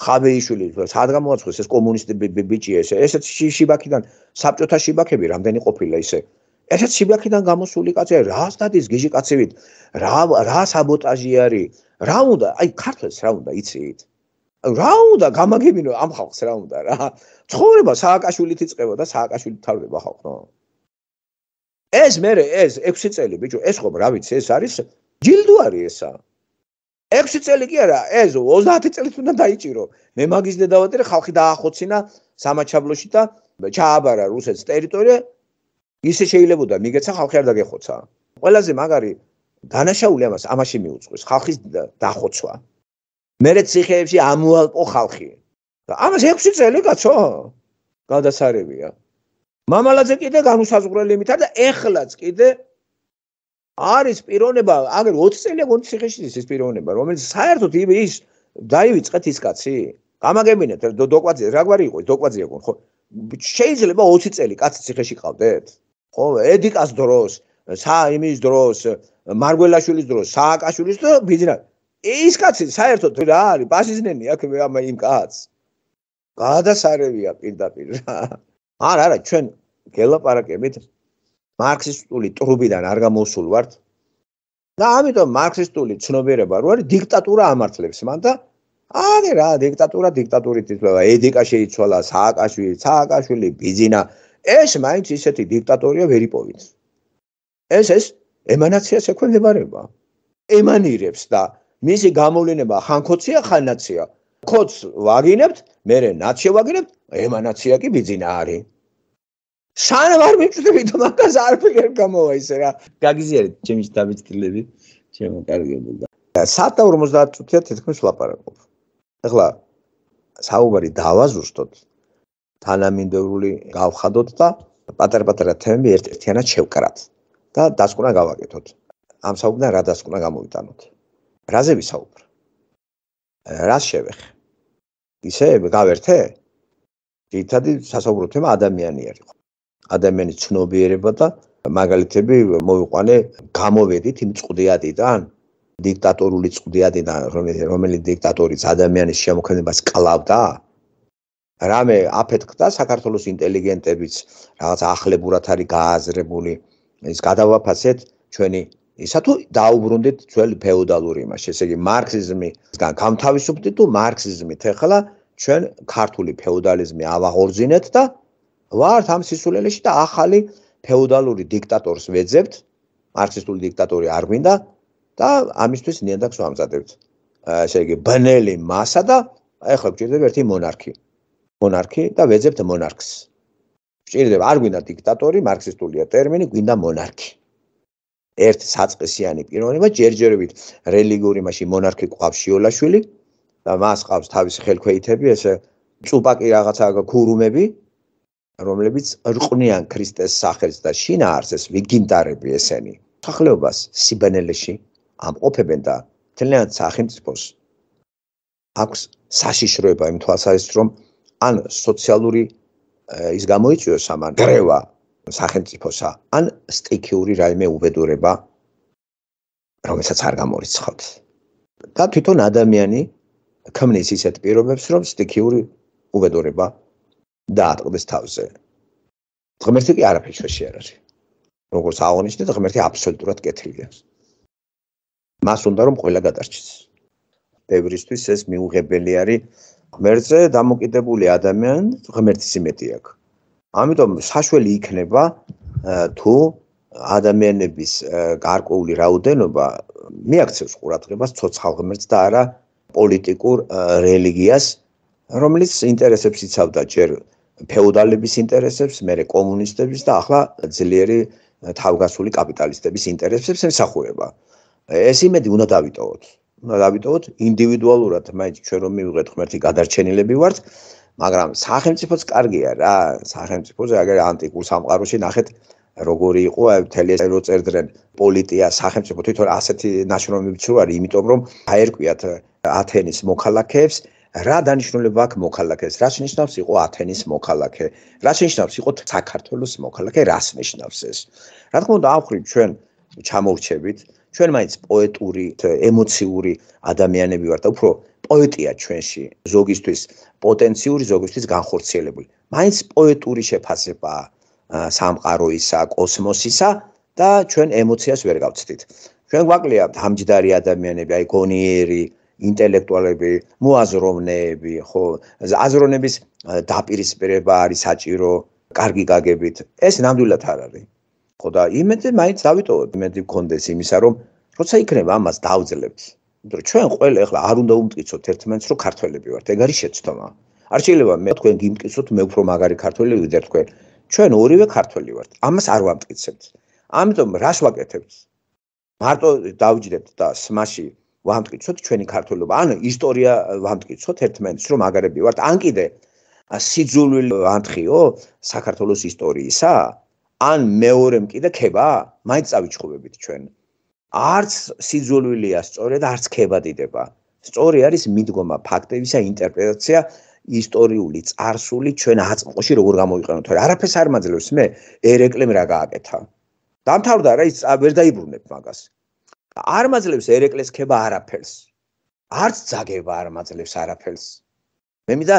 ხაბეიშვილი სადღაც მოაცხეს ეს კომუნისტები ბიჭი ესე ესეც შიბაქიდან საბჭოთა შიბაქები რამდენი ყოფილა ისე ესეც შიბაქიდან გამოსული კაცი რა სტატის გიჟი კაცივით რა რა საბოტაჟი არის რა უნდა აი ქართლს რა უნდა იცით რა უნდა გამაგებინო ამ ხალხს რა უნდა რა ცხოვრება სააკაშვილით იწყება და სააკაშვილით თავდება ხალხო ეს მე ეს 6 წელი ბიჭო ეს ხომ რა ვიცი ეს არის ჯილდო არის ესა ექვსი წელი კი არა, ეს 30 წელი თუნდა დაიჭირო. მე მაგის დედავატი რა ხალხი დაახოცინა სამაჩაბლოში და ჩააბარა რუსეთის ტერიტორია. ისე შეიძლებაოდა მიგეცა ხალხი არ დაგეხოცა. ყველაზე მაგარი დანაშაული ამას ამაში მიუძღვის ხალხის დახოცვა. მერე ციხეებში ამუალყო ხალხი. და ამას 6 წელი კაცო გადასარევია. მამალაძე კიდე განუსაზღვრელი მითხარ და ეხლაც კიდე არის პიროვნება, აგერ 20 წელი გონ ციხეშიც ეს პიროვნება, რომელიც საერთოდ ის დაივიწყეთ ის კაცი. გამაგებინეთ დოკვაძე, რა გვარი იყო ეს დოკვაძე გონ ხო? შეიძლება 20 წელი კაცი ციხეში ყავდეთ? ხო, ედიკას დროს, სა იმის დროს, მარგველაშვილის დროს, სააკაშვილის დროს ბიზნეს. ის კაცი საერთოდ რა არის? ბაზიზნენი აქ ამ იმ კაცს. გადასარევია პირდაპირ რა. [laughs] არა, არა, ჩვენ გელაპარაკებით მარქსისტული ტრუბიდან არ გამოსულ ვარ და ამიტომ მარქსისტული ცნობიერება რო არის დიქტატურა ამართლებს მან და არა რა დიქტატურა დიქტატურით იწვევა ედიკა შეიცვალა სააკაშვილი სააკაშვილი ბიძინა ეს მაინც ისეთი დიქტატორია ვერ იპოვით ეს ეს ემანაციას ექვემდებარება ემანირებს და მისი გამოვლენა ხანკოცია ხანაცია კოც ვაგინებთ მე რე ნაცი ვაგინებთ ემანაცია კი ბიძინა არის სან არ მიწდები თუ მაგას არ ფიქერ გამოვა ისე რა გაგიზიარეთ ჩემი დაბიჭდილები ჩემო კარგებული და 750 წუთია თითქმის ლაპარაკობ ეხლა საუბარი დავაზუსტოთ თანამინდევრული გავხადოთ და პატარ-პატარა თემები ერთ-ერთიანად შევკრათ და დასკვნა გავაკეთოთ ამ საუბრიდან რა დასკვნა გამოვიტანოთ რაზე ვისაუბრ რა შევეხ ისე გავერთე ერთადი სასაუბრო თემა ადამიანი არის ადამიანის ცნობიერება და მაგალითები მოვიყვანე გამოვედით იმ წვდიადიდან დიქტატორული წვდიადიდან რომელიც დიქტატორის ადამიანის შემოქმედებას კლავდა რამე აფეთქდა საქართველოს ინტელიგენტებიც რაღაც ახლებურად არის გააზრებული ეს გადავაფასეთ ჩვენი ისა თუ დაუბრუნდით ძველი ფეოდალური მას ესე იგი მარქსიზმისგან გამთავისუფდით თუ მარქსიზმით ეხლა ჩვენ ქართული ფეოდალიზმი ავაღორძინეთ და ვართ ამ სისულელეში და ახალი ფეოდალური დიქტატორს ვეძებთ მარქსისტული დიქტატორი არ გვინდა და ამისთვის ნიანდაგს ვამზადებთ ესე იგი ბნელი massa და ახლა გვჭირდება ერთი მონარქი მონარქი და ვეძებთ მონარქს გვჭირდება არ გვინდა დიქტატორი მარქსისტულია ტერმინი გვინდა მონარქი ერთ საწესიანი პიროვნება ჯერჯერობით რელიგიური მასში მონარქი ყავშიოლაშვილი და მას ყავს თავისი ხელქვეითები ესე წუპაკი რაღაცა გურუმები რომლებიც რყნიან ქრისტეს სახელს და შინაარსს ვიგინდარები ესენი სახლეობას სიბანელეში ამყოფებენ და თლიან სახელმწიფოს აქვს საშიშროება იმ თვალსაზრისით რომ ან სოციალური ის გამოიწვიოს ამან გრევა სახელმწიფოსა ან სტიქიური რაიმე უბედურება რომელსაც არ გამორიცხავთ და თვითონ ადამიანი ქმნის ისეთ პირობებს რომ სტიქიური უბედურება და ატყდეს თავზე. ღმერთი კი არაფერს შეერ არის. როგორც აღნიშნეთ, ღმერთი აბსოლუტურად კეთილია. მას უნდა რომ ყველა გადარჩეს. ბევრისთვის ეს მიუღებელი არის ღმერთზე დამოკიდებული ადამიანი ღმერთის იმედი აქვს. ამიტომ საშველი იქნება თუ ადამიანების გარკვეული რაოდენობა მიაქცევს ყურადღებას ცოცხალ ღმერთს და არა პოლიტიკურ რელიგიას, რომელიც ინტერესებს იცავდა ჯერ феодалების ინტერესებს, მერე კომუნისტების და ახლა ძლიერი თავგასული კაპიტალისტების ინტერესებს ემსახურება. ეს იმედი უნდა დავიტოვოთ. უნდა დავიტოვოთ ინდივიდუალურად, მაინც ჩვენ რომ მივიღეთ ღმერთი გადარჩენილები ვართ, მაგრამ სახელმწიფოც კარგია რა. სახელმწიფოზე აგერ ანტიკურ სამყაროში ნახეთ როგორი იყო აი თელეს რო წერდნენ პოლიტია სახელმწიფო თვითონ ასეთი ნაშრომები ჩუარი იმიტომ რომ აერკვიათ ათენის მოქალაქეებს რა დანიშნულება აქვს მოქალაქეს? რას ნიშნავს იყო ათენის მოქალაქე? რას ნიშნავს იყო საქართველოს მოქალაქე? რას ნიშნავს ეს? რა თქმა უნდა, ახრით ჩვენ ჩამოვრჩებით, ჩვენ მაინც პოეტური, ემოციური ადამიანები ვართ და უფრო პოეტია ჩვენში ზოგისთვის პოტენციური, ზოგისთვის განხორციელებული. მაინც პოეტური შეფასება სამყაროისა, კოსმოსისა და ჩვენ ემოციას ვერ გავწდით. ჩვენ გვაკლია ამჯდარი ადამიანები, აი გონიერი, ინტელექტუალები, მოაზროვნეები, ხო, აზროვნების დაპირისპირება არის საჭირო კარგი გაგებით. ეს ნამდვილად არ არის. ხო და იმედი მაინც დავიტოვოთ, იმედი გქონდეს იმისა, რომ როცა იქნება ამას დავძლებთ. იმიტომ რომ ჩვენ ყველა ახლა არ უნდა უმტკიცოთ ერთმანეთს, რომ ქართველები ვართ. ეგ არის შეცდომა. არ შეიძლება მე თქვენ გიმტკიცოთ, მე უფრო მაგარი ქართველი ვიდერ თქვენ. ჩვენ ორივე ქართველი ვართ. ამას არ ვამტკიცებთ. ამიტომ რას ვაკეთებთ? მარტო დავჯდეთ და სმაში ვამტკიცოთ ჩვენი ქართულობა. ანუ ისტორია ვამტკიცოთ ერთმანეთს, რომ მაგარები ვართ. ან კიდე სიძულვილ ვანთხიო საქართველოს ისტორიისა, ან მეორემ კიდე ხება, მაინც წავიჩხუბებით ჩვენ. არც სიძულვილია სწორედ, არც ხება დიდება. სწორი არის მიდგომა ფაქტებისა ინტერპრეტაცია ისტორიული წარსული ჩვენ აწმყოში როგორ გამოიყენოთ. არაფერს არ მაძლევს მე ერეკლემ რა გააკეთა. დამთავრდა რა ის ვერ დაიბრუნებ მაგას. არმაძლებს ერეკლეს ხება არაფერს. არც ძაგება არმაძლებს არაფერს. მე მითხა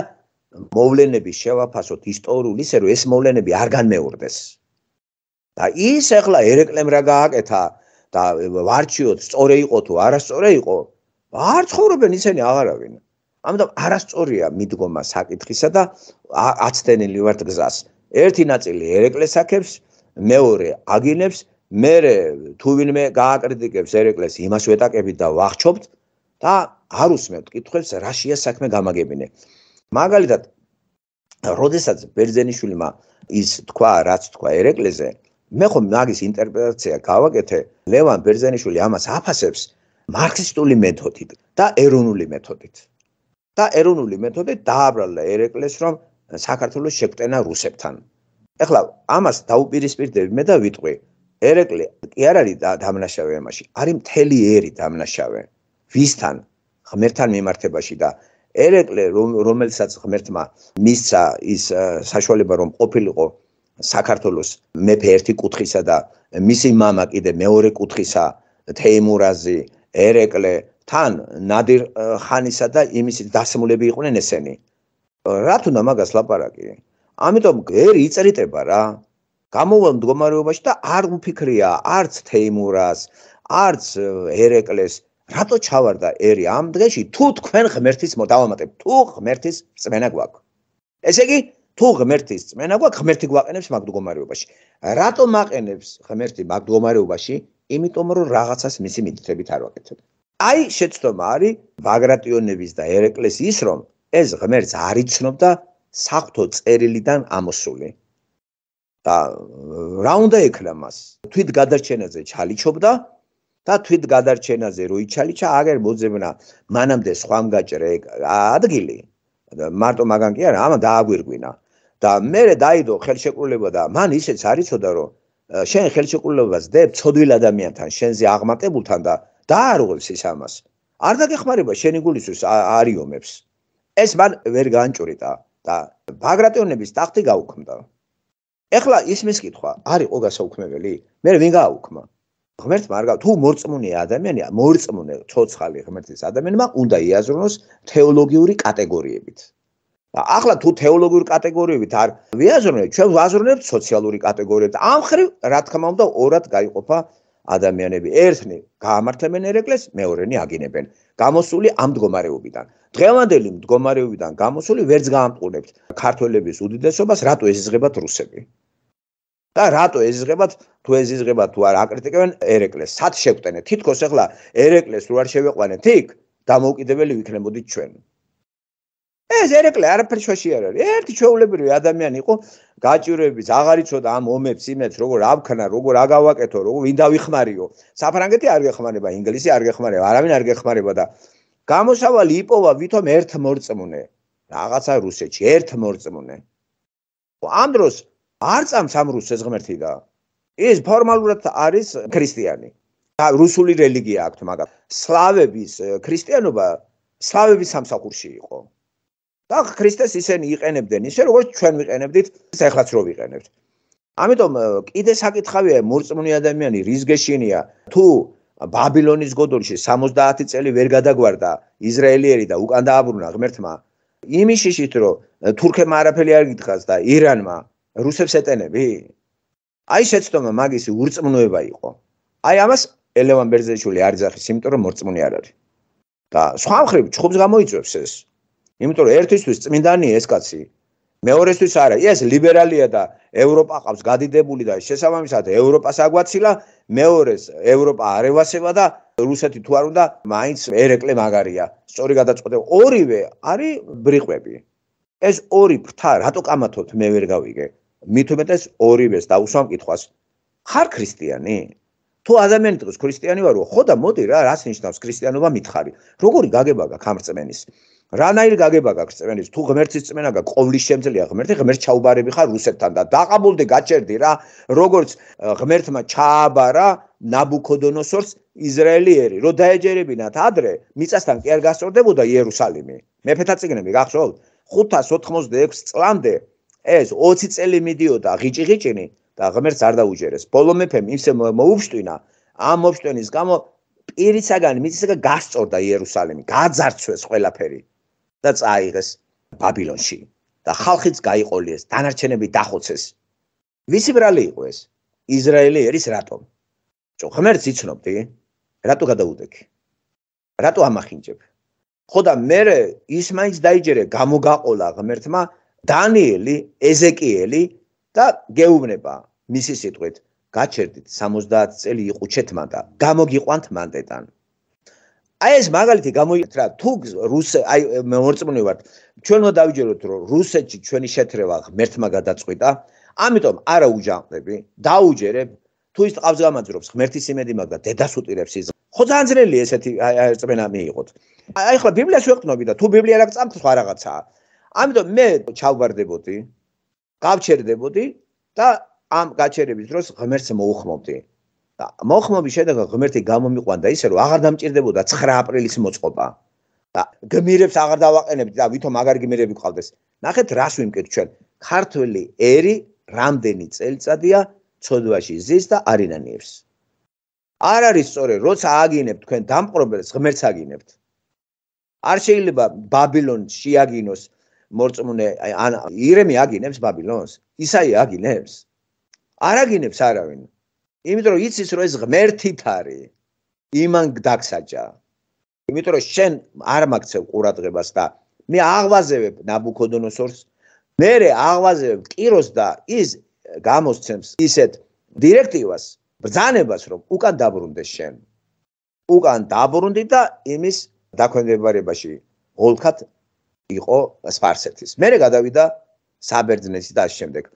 მოვლენები შევაფასოთ ისტორიულ ისე რომ ეს მოვლენები არ განმეორდეს. და ის ახლა ერეკლემ რა გააკეთა და ვარჩიოთ სწორი იყო თუ არასწორი იყო. არ ცხოვრობენ ისინი აღარავინ. ამიტომ არასწორია მიდგომა საკითხისა და აცდენილი ვარ გზას. ერთი ნაწილი ერეკლესაკებს, მეორე აგინებს მე თუ ვინმე გააკრიტიკებს ერეკლეს იმას ვეტაკებით და ვახჩობთ და არ უსმენთ კითხვებს რა შეა საქმე გამაგებინე მაგალითად როდესაც ბერძენიშვილმა ის თქვა რაც თქვა ერეკლეზე მე ხომ მაგის ინტერპრეტაცია გავაკეთე ლევან ბერძენიშვილი ამას აფასებს მარქსისტული მეთოდით და ეროვნული მეთოდით და ეროვნული მეთოდით დააბრალა ერეკლეს რომ საქართველოს შეკტენა რუსებთან ეხლა ამას დაუპირისპირდები მე და ვიტყვი ერეკლე კი არ არის დამნაშავე ამაში, არის მთელი ერი დამნაშავე. ვისთან? ღმერთთან მიმართებაში და ერეკლე რომელსაც ღმერთმა მისცა ის საშუალება რომ ყოფილიყო საქართველოს მეფე ერთი კუთხისა და მისი мама კიდე მეორე კუთხისა თეიმურაზი ერეკლე თან ნადირ ხანისა და იმისი დასმულები იყვნენ ესენი. რა თუნდა მაგას ლაპარაკი. ამიტომ ერი იწერიტება რა. გამოვალ მდგომარეობაში და არ უფიქრია არც თეიმურას, არც ერეკლეს, რატო ჩავარდა ერი ამ დღეში თუ თქვენ ღმერთის მოდავამატებ, თუ ღმერთის წმენა გვაქვს. ესე იგი, თუ ღმერთის წმენა გვაქვს, ღმერთი გვაყენებს მაგდგომარეობაში. რატო მაყენებს ღმერთი მაგდგომარეობაში? იმიტომ რომ რაღაცას მისი მიდრებით არ ვაკეთებ. აი შეცდომა არის ბაგრატიონების და ერეკლესის ის რომ ეს ღმერთს არიცნობდა საფთო წერილიდან ამოსული. და რა უნდა ეკლა მას თვით გადარჩენაზე ჩალიჩობდა და თვით გადარჩენაზე როი ჩალიჩა აგერ მოძებნა მანამდე სხვამ გაჭრე ადგილი მარტო მაგან კი არა ამ დააგვირგვინა და მერე დაიდო ხელშეკრულება და მან ისეც არიწოდა რომ შენ ხელშეკრულებას დებ ცოდვილ ადამიანთან შენზე აღმატებულთან და დაარღვევს ის ამას არ დაგეხმარება შენი გულისთვის არიომებს ეს მან ვერ განჭრიდა და ბაგრატიონების ტახტი გაუქმდა ეხლა ის მის კითხვა, არის ყო გასაუქმებელი? მე ვინ გააუქმა? ღმერთს არ გავ თუ მოწმუნე ადამიანია, მოწმუნე ცოცხალი ღმერთის ადამიანმა უნდა იაზროს თეოლოგიური კატეგორიებით. ახლა თუ თეოლოგიური კატეგორიებით არ ვიაზროთ, ჩვენ ვაზროთ სოციალური კატეგორიებით. ამხრივ, რა თქმა უნდა, ორად გაიყოფა ადამიანები. ერთნი გაამართლებენ ერეკლეს, მეორენი აგინებენ. გამოსული ამ მდგომარეობიდან. დღევანდელი მდგომარეობიდან გამოსული ვერც გაამტყუნებთ ქართველების უდიდესობას, რატო ეზღებათ რუსები? და რატო ეზიღებათ თუ ეზიღებათ თუ არ აკრიტიკებენ ერეკლეს სად შეგვტენენ თითქოს ახლა ერეკლეს რო არ შევეყვანეთ იქ დამოუკიდებელი ვიქნებოდით ჩვენ ეს ერეკლე არაფერ შეში არ არის ერთი ჩვეულებრივი ადამიანი იყო გაჭირვების აღარ იცოდა ამ ომებს იმებს როგორ ავქნა როგორ აგავაკეთო როგორ ვინ დავიხმარიო საფრანგეთი არ გეხმარება ინგლისი არ გეხმარება არავინ არ გეხმარება და გამოსავალი იპოვა ვითომ ერთ მორწმუნე რაღაცა რუსეთში ერთ მორწმუნე ამ დროს არ წამს ამ რუსეს ღმერთი და ეს ფორმალურად არის ქრისტიანი და რუსული რელიგია აქვთ მაგრამ სლავების ქრისტიანობა სლავების სამსახურში იყო და ქრისტეს ისინი იყენებდნენ ისე როგორც ჩვენ ვიყენებდით ეხლაც რო ვიყენებთ ამიტომ კიდე საკითხავია მორწმუნე ადამიანი რიზგეშინია თუ ბაბილონის გოდოლში 70 წელი ვერ გადაგვარდა ისრაელიერი და უკან დააბრუნა ღმერთმა იმიშიშით რომ თურქემ არაფერი არ გითხას და ირანმა რუსებს ეტენები? აი შეცდომა მაგის ურწმუნოება იყო. აი ამას ელევან ბერძეშვილი არ ძახის, იმიტომ რომ მორწმუნე არ არის. და სხვა მხრივ ჩხუბს გამოიწვევს ეს. იმიტომ რომ ერთისთვის წმინდანია ეს კაცი, მეორესთვის არა. ეს ლიბერალია და ევროპა ყავს გადიდებული და შესაბამისად ევროპას აგვაცილა, მეორეს ევროპა არევასება და რუსეთი თუ არ უნდა მაინც ერეკლე მაგარია. სწორი გადაწყვეტილება. ორივე არის ბრიყვები. ეს ორი ფრთა რატო კამათობთ მე ვერ გავიგე? მითუმეტეს ორივეს დაუსვამ კითხვას ხარ ქრისტიანი თუ ადამიანი თქოს ქრისტიანი ვარო ხო და მოდი რა რას ნიშნავს ქრისტიანობა მითხარი როგორი გაგება გაქვს ამ წმენის რანაირ გაგება გაქვს წმენის თუ ღმერთის წმენა გაქვს ყოვლის შემძლეა ღმერთი ღმერთ ჩაუბარები ხარ რუსეთთან და დაყაბულდე გაჭერდი რა როგორც ღმერთმა ჩააბარა ნაბუქოდონოსორს ისრაელიერი რო დაეჯერებინათ ადრე მიწასთან კი არ გასწორდებოდა იერუსალიმი მეფეთა წიგნები გახსოვთ 586 წლამდე ეს 20 წელი მიდიოდა ღიჭიღიჭინი და ღმერთს არ დაუჯერეს. ბოლო მეფემ ისე მოუფშტვინა ამ მოფშტვენის გამო პირისაგან მიწისაგან გასწორდა იერუსალიმი, გაძარცვეს ყველაფერი და წაიღეს ბაბილონში და ხალხიც გაიყოლიეს, დანარჩენები დახოცეს. ვისი ბრალი იყო ეს? ისრაელი ერის რატომ? ჯო ღმერთს იცნობდი? რატო გადაუდექი? რატო ამახინჯებ? ხო და მე ის მაინც დაიჯერე გამოგაყოლა ღმერთმა დანიელი, ეზეკიელი და გეუბნება მისი სიტყვით, გაჩერდით 70 წელი იყუჩეთ მანდა, გამოგიყვანთ მანდეტან. აი ეს მაგალითი გამოიყენეთ რა, თუ რუს აი მოორწმული ვართ, ჩვენ უნდა დავიჯეროთ, რომ რუსეთში ჩვენი შეთრევა ღმერთმა გადაწყვიტა, ამიტომ არა უჯამდები, დაუჯერებ თუ ის ტყავს გამაძრობს ღმერთის იმედი მაგა დედას უტირებს ის ხო ძალიან ძნელია ესეთი აი წმენა მიიღოთ აი ახლა ბიბლიას ვეყნობი და თუ ბიბლია რაკ წამთ ხო რაღაცაა ამიტომ მე ჩავბარდებოდი, გავჩერდებოდი და ამ გაჩერების დროს ღმერთს მოუხმობდი. და მოხმობის შედეგად ღმერთი გამომიყვანდა ისე, რომ აღარ დამჭirdებოდა 9 აპრილის მოწყობა. და გმირებს აღარ დავაყენებდი და ვითომ აღარ გმირები ყავდეს. ნახეთ, რას ვიმკეთ ჩვენ. ქართველი ერი რამდენი წელიწადია ცოდვაში ზის და არინანიებს. არ არის სწორი, როცა ააგინებ თქვენ დამყრობელს ღმერთს აგინებთ. არ შეიძლება ბაბილონში აგინოს მორწმუნე ან ირემი აგინებს ბაბილონს, ისაი აგინებს. არ აგინებს არავინ. იმიტომ რომ იცის რომ ეს ღმერთით არის. იმან გდაგსაჯა. იმიტომ რომ შენ არ მაქცევ ყურადღებას და მე აღვაზევებ ნაბუქოდონოსორს, მე რე აღვაზევებ კიროს და ის გამოსცემს ისეთ დირექტივას, ბრძანებას რომ უკან დაბრუნდე შენ. უკან დაბრუნდი და იმის დაქვემდებარებაში ოლქად იყო სპარსეთის. მერე გადავიდა საბერძნეთში და ამავდროულად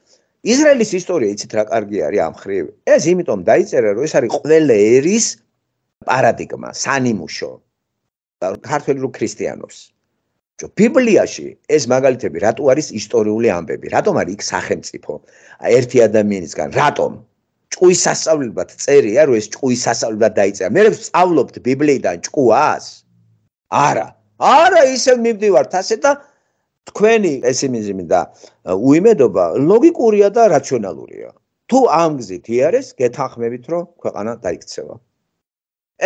ისრაელის ისტორია იცით რა კარგი არის ამ ხრივ. ეს იმიტომ დაიწერა, რომ ეს არის ყველერის პარადიგმა, სანიმუშო. ქართველი რო ქრისტიანობს. ჯო ბიბლიაში ეს მაგალითები რატო არის ისტორიული ამბები? რატომ არის იქ სახელმწიფო? ერთი ადამიანისგან რატომ? ჭუის სასწავლებლად წერია, რომ ეს ჭუის სასწავლებლად დაიწერა. მე რა ვწავლობთ ბიბლიიდან ჭუას? არა. არა ისევ მიმდივართ ასე და თქვენი ეს იმიზმი და უიმედობა ლოგიკურია და რაციონალურია თუ ამგზით იარეს გეთანხმებით რომ ქვეყანა დაიქცევა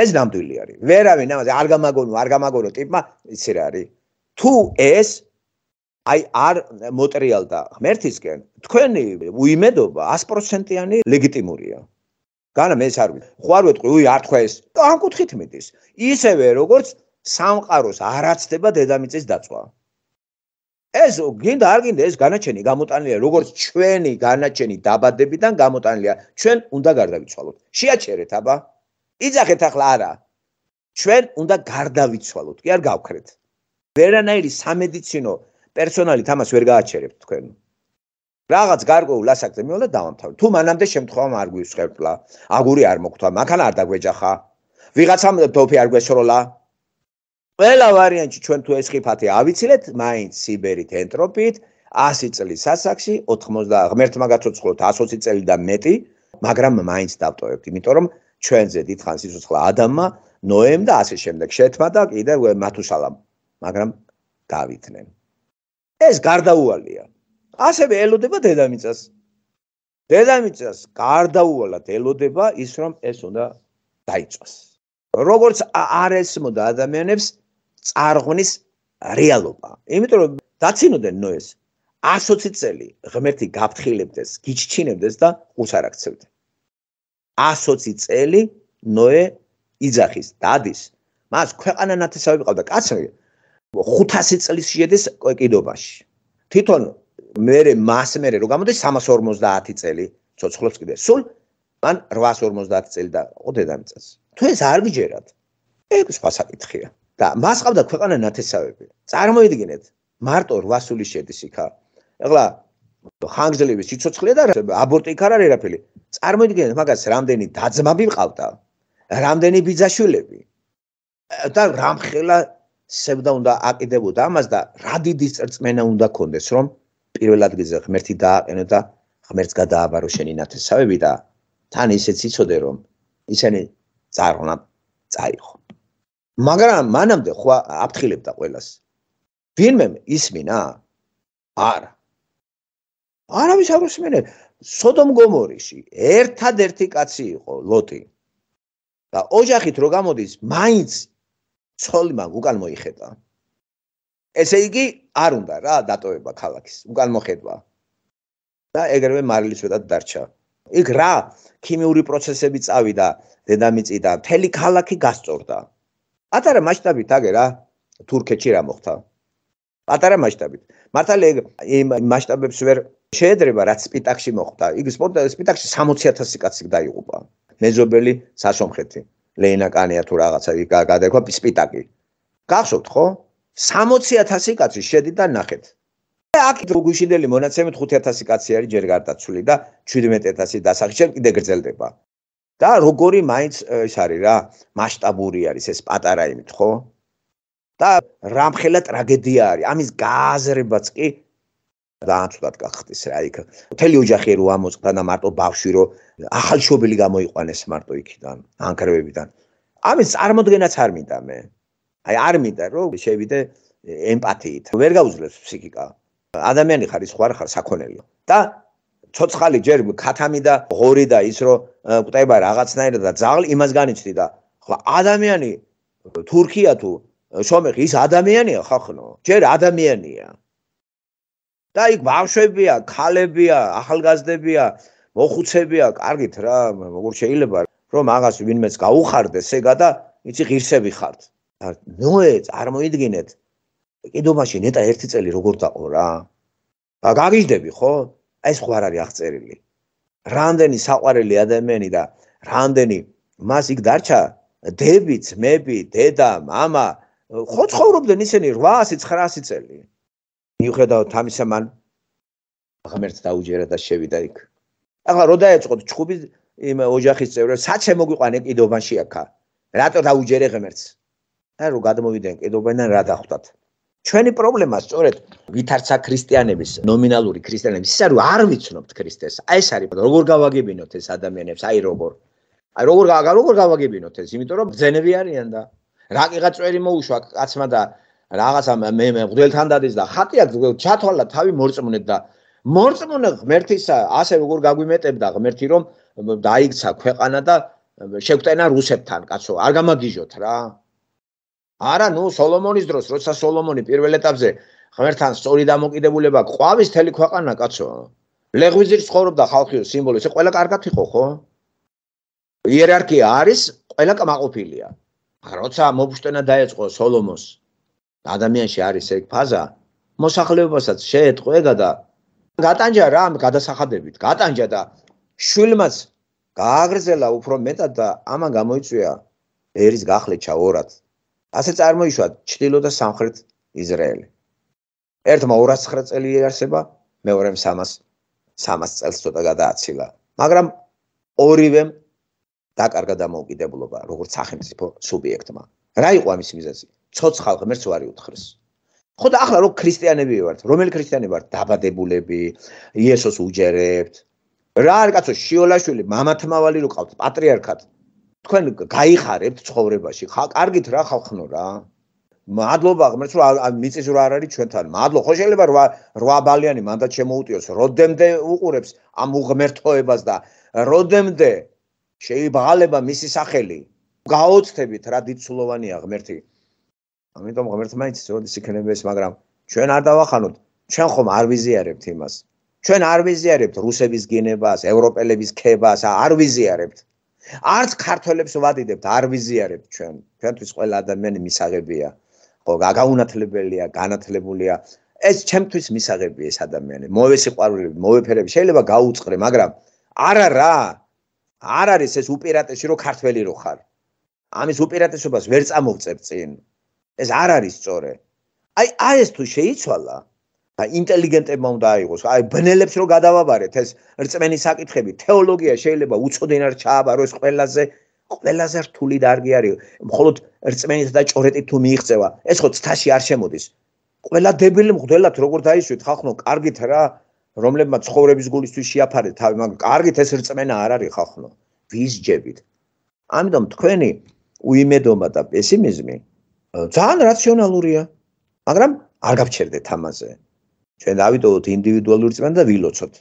ეს ნამდვილი არის ვერავინ ამაზე არ გამაგონო არ გამაგონო ტიპმა ისე რა არის თუ ეს აი არ მოტრიალდა ღმერთისკენ თქვენი უიმედობა 100%-იანი ლეგიტიმურია გან მე ეს არ ვიცი ხوار ვეტყვი უი არ თქვა ეს ამ კუთხით მიდის ისევე როგორც სამყაროს არაცდება დედამიწის დაწვა. ეს გინდა არ გინდა ეს განაჩენი გამოტანილია როგორც ჩვენი განაჩენი დაბადებიდან გამოტანილია ჩვენ უნდა გარდავიცვალოთ შეაჩერეთ აბა იძახეთ ახლა არა ჩვენ უნდა გარდავიცვალოთ კი არ გავქრეთ ვერანაირი სამედიცინო პერსონალით ამას ვერ გააჩერებთ თქვენ რაღაც გარკვეულ ასაკზე მივალ და დავამთავრე თუ მანამდე შემთხვევა არ გვიცხებლა აგური არ მოგვთვა მაგან არ დაგვეჯახა ვიღაცამ თოფი არ გვესროლა ყველა ვარიანტი ჩვენ თუ ეს ხიფათი ავიცილეთ, მაინც სიბერით ენტროპით 100 წლის ასაკში 90 ღმერთმა გაწოცხლოთ 120 წელი და მეტი, მაგრამ მაინც დავტოვებთ, იმიტომ რომ ჩვენზე დიდხან სიცოცხლე ადამმა, ნოემ და ასე შემდეგ შეთმა და კიდე მათუსალამ, მაგრამ დავითნენ. ეს გარდაუვალია. ასევე ელოდება დედამიწას. დედამიწას გარდაუვალად ელოდება ის, რომ ეს უნდა დაიწყოს. როგორც არ ესმოდა ადამიანებს, წარღვნის რეალობა. იმიტომ რომ დაცინოდნენ ნოეს 120 წელი ღმერთი გაფთხილებდეს, გიჩჩინებდეს და ხუს არ აქცევდეს. 120 წელი ნოე იძახის, დადის. მას ქვეყანა ნათესავი ყავდა კაცები 500 წელი შეედეს კიდობაში. თვითონ მერე მას მერე რო გამოდის 350 წელი, ცოცხლობს კიდე. სულ მან 850 წელი და ოდედან წელს. თუ ეს არ გჯერათ, ეგ სხვა საკითხია. და მას ყავდა ქვეყანა ნათესავები. წარმოიდგინეთ, მარტო 8 სული შედის იქა. ეხლა ხანგრძლივი სიცოცხლე და აბორტი ქ არ არის რაფერი. წარმოიდგინეთ, მაგას რამდენი დაძმები მყავდა, რამდენი ბიძაშვილები. და რამხელა შევდა უნდა აკიდებოდა ამას და რა დიდი წრწმენა უნდა ქონდეს, რომ პირველ ადგილზე ღმერთი დააყენო და ღმერთს გადააბარო შენი ნათესავები და თან ისეც იცოდე რომ ისინი წარღნა წაიღო. მაგრამ მანამდე ხო აფთხილებდა ყველას. ვინმე ისმინა? არა. არავის არ უსმენე. სოდომ გომორიში ერთადერთი კაცი იყო ლოტი. და ოჯახით რო გამოდის, მაინც ცოლი მაგ უკან მოიხედა. ესე იგი არ უნდა რა დატოება ქალაქის, უკან მოხედვა. და ეგრევე მარილის ვეთად დარჩა. იქ რა ქიმიური პროცესები წავიდა დედამიწიდან, მთელი ქალაქი გასწორდა. პატარა მასშტაბით აგე რა თურქეთში რა მოხდა პატარა მასშტაბით მართალია იმ მასშტაბებს ვერ შეედრება რაც სპიტაკში მოხდა იგ სპიტაკში 60000 კაცი დაიღუპა მეზობელი სასომხეთი ლეინაკანია თუ რაღაცა იქ გადაიქვა სპიტაკი გახსოვთ ხო 60000 კაცი შედი და ნახეთ აქ გუშინდელი მონაცემით 5000 კაცი არის ჯერ გარდაცვლილი და 17000 დასახიჩენ კიდე გრძელდება. და როგორი მაინც ეს არის რა მასშტაბური არის ეს პატარა იმით ხო და რამხელა ტრაგედია არის ამის გააზრებაც კი დაანცვათ გახდეს რა იქ მთელი ოჯახი რო ამოწყდა და მარტო ბავშვი რო ახალშობილი გამოიყვანეს მარტო იქიდან ანკრევებიდან ამის წარმოდგენაც არ მინდა მე აი არ მინდა რომ შევიდე ემპათიით ვერ გაუძლებს ფსიქიკა ადამიანი ხარ ის ხარ ხარ საქონელი და ცოცხალი ჯერ ქათამი და ღორი და ის რომ ყვება რაღაცნაირად და ძაღლი იმას განიცდი და ხო ადამიანი თურქია თუ შომეხი ის ადამიანია ხახნო ჯერ ადამიანია და იქ ბავშვებია ქალებია ახალგაზრდებია მოხუცებია კარგით რა როგორ შეიძლება რომ მაგას ვინმეც გაუხარდეს ეგა და იცი ღირსები ხართ და ნოე წარმოიდგინეთ კიდობაში ნეტა ერთი წელი როგორ დაყო რა გაგიჟდები ხო ეს ხوار არის აღწერილი რამდენი საყვარელი ადამიანი და რამდენი მას იქ დარჩა დებიც, მეები, დედა, мама, ხო ცხოვრობდნენ ისინი 800-900 წელი. მიუხედავთ ამისა მან ღმერთს დაუჯერა და შევიდა იქ. ახლა რო დაეწყოთ ჩხუბი იმ ოჯახის წევრებს, საჩემ მოგვიყანე კიდობანში აქა. რატო დაუჯერე ღმერთს? და რო გადმოვიდნენ კიდობანიდან რა დახვდათ? ჩვენი პრობლემა სწორედ ვითარცა ქრისტიანების ნომინალური ქრისტიანები ისე რომ არ ვიცნობთ ქრისტეს ეს არის როგორ გავაგებინოთ ეს ადამიანებს აი როგორ აი როგორ როგორ გავაგებინოთ ეს იმიტომ რომ ძენები არიან და რა კიღა წვერი მოუშვა კაცმა და რაღაცა მე მე ღვთელთან დადის და ხატი აქ ჩათვალა თავი მორწმუნეთ და მორწმუნე ღმერთის ასე როგორ გაგვიმეტებდა ღმერთი რომ დაიქცა ქვეყანა და შეგვტენა რუსებთან კაცო არ გამაგიჟოთ რა არა ნუ სოლომონის დროს როცა სოლომონი პირველ ეტაპზე ღმერთთან სწორი დამოკიდებულება ყვავის თელი ქვეყანა კაცო ლეგვიზირს ხოვრობდა ხალხი სიმბოლო ეს ყველა კარგად იყო ხო იერარქია არის ყველა კმაყოფილია როცა მოგშტენა დაეწყო სოლომონს ადამიანში არის ეგ ფაზა მოსახლეობასაც შეეტყვეგა და გატანჯა რა ამ გადასახადებით გატანჯა და შვილმაც გააგრძელა უფრო მეტად და ამან გამოიწვია ერის გახლეჩა ორად ასე წარმოიშვა ჩრდილო და სამხრეთ ისრაელი. ერთმა 209 წელი იარსება, მეორემ 300 300 წელს ცოტა გადააცილა. მაგრამ ორივემ დაკარგა დამოუკიდებლობა როგორც სახელმწიფო სუბიექტმა. რა იყო ამის მიზეზი? ცოცხალ ღმერთს ვარი უთხრეს. ხო და ახლა რომ ქრისტიანები ვართ, რომელი ქრისტიანები ვართ? დაბადებულები, იესოს უჯერებთ. რა არ კაცო შიოლაშვილი, მამათმავალი რო ყავთ, პატრიარქად თქვენ გაიხარებთ ცხოვრებაში ხა კარგით რა ხახნო რა მადლობა ღმერთს რომ მიწისურ არ არის ჩვენთან მადლობა ხო შეიძლება რვა რვა ბალიანი მანდაც შემოუტიოს როდემდე უყურებს ამ უღმერთოებას და როდემდე შეიბალება მისი სახელი გაოცხებით რა დიცულოვანია ღმერთი ამიტომ ღმერთს მაინც როდის იქნება ეს მაგრამ ჩვენ არ დავახანოთ ჩვენ ხომ არ ვიზიარებთ იმას ჩვენ არ ვიზიარებთ რუსების გენებას ევროპელების ქებას არ ვიზიარებთ არც ქართველებს ვადიდებთ არ ვიზიარებთ ჩვენ ჩვენთვის ყველა ადამიანი მისაღებია ხო გაგაუნათლებელია განათლებულია ეს ჩემთვის მისაღებია ეს ადამიანი მოვე სიყვარულები მოვე ფერები შეიძლება გაუწყრე მაგრამ არა რა არ არის ეს უპირატესი რომ ქართველი რო ხარ ამის უპირატესობას ვერ წამოვწებ წინ ეს არ არის წორე აი აეს თუ შეიცვალა და ინტელიგენტებმა უნდა აიღოს. აი ბნელებს რო გადავაბარეთ ეს რწმენის საკითხები, თეოლოგია შეიძლება უწოდენ არ ჩააბაროს ყველაზე ყველაზე რთული დარგი არის. მხოლოდ რწმენით და ჭორეთით თუ მიიღწევა, ეს ხო ცთაში არ შემოდის. ყველა დებილი მღვდელად როგორ დაიშვით ხახნო, კარგით რა, რომლებმა ცხოვრების გულისთვის შეაფარეთ თავი, მაგრამ კარგით ეს რწმენა არ არის ხახნო. ვის ჯებით? ამიტომ თქვენი უიმედობა და პესიმიზმი ძალიან რაციონალურია, მაგრამ არ გაფჩერდეთ ამაზე. ჩვენ დავიტოვოთ ინდივიდუალური წმენდა და ვილოცოთ.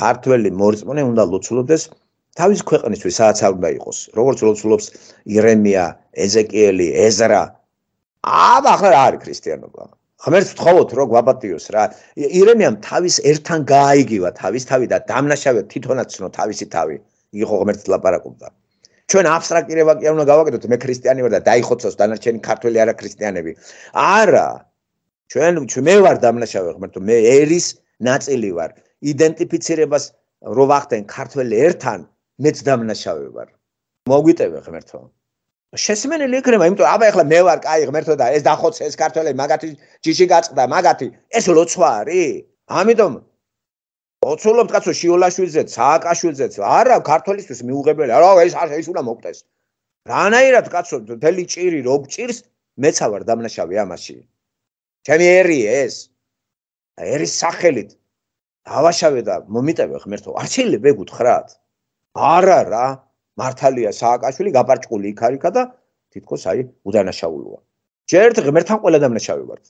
ქართველი მორწმუნე უნდა ლოცულობდეს თავის ქვეყნისთვის, სადაც არ უნდა იყოს. როგორც ლოცულობს ირემია, ეზეკიელი, ეზრა. აბა ახლა რა არის ქრისტიანობა? ღმერთს ვთხოვოთ, რომ გვაბატიოს რა. ირემიამ თავის ერთთან გააიგივა თავის თავი და დამნაშავე თვითონაცნო თავისი თავი იყო ღმერთს ლაპარაკობდა. ჩვენ აბსტრაქტირება კი არ უნდა გავაკეთოთ, მე ქრისტიანი ვარ და დაიხოცოს დანარჩენი ქართველი არა ქრისტიანები. არა, ჩვენ მე ვარ დამნაშავე ღმერთო მე ერის ნაწილი ვარ იდენტიფიცირებას რო ვახდენ ქართველ ერთთან მეც დამნაშავე ვარ მოგვიტევე ღმერთო შესმენელი იქნება იმიტომ აბა ეხლა მე ვარ კაი ღმერთო და ეს დახოც ეს ქართველები მაგათი ჯიში გაწყდა მაგათი ეს ლოცვა არის ამიტომ ოცულობთ კაცო შიოლაშვილზეც სააკაშვილზეც არა ქართველისთვის მიუღებელი არა ეს ის უნდა მოკვდეს რანაირად კაცო თელი ჭირი რო გჭირს მეცა ვარ დამნაშავე ამაში ჩემი ერია ეს. და ერის სახელით დავაშავე და მომიტევე ღმერთო, არ შეიძლება ეგ უთხრათ. არა რა, მართალია სააკაშვილი გაპარჭული იქ არიქა და თითქოს აი უდანაშაულოა. ჯერ ღმერთთან ყველა დანაშაული ვარ.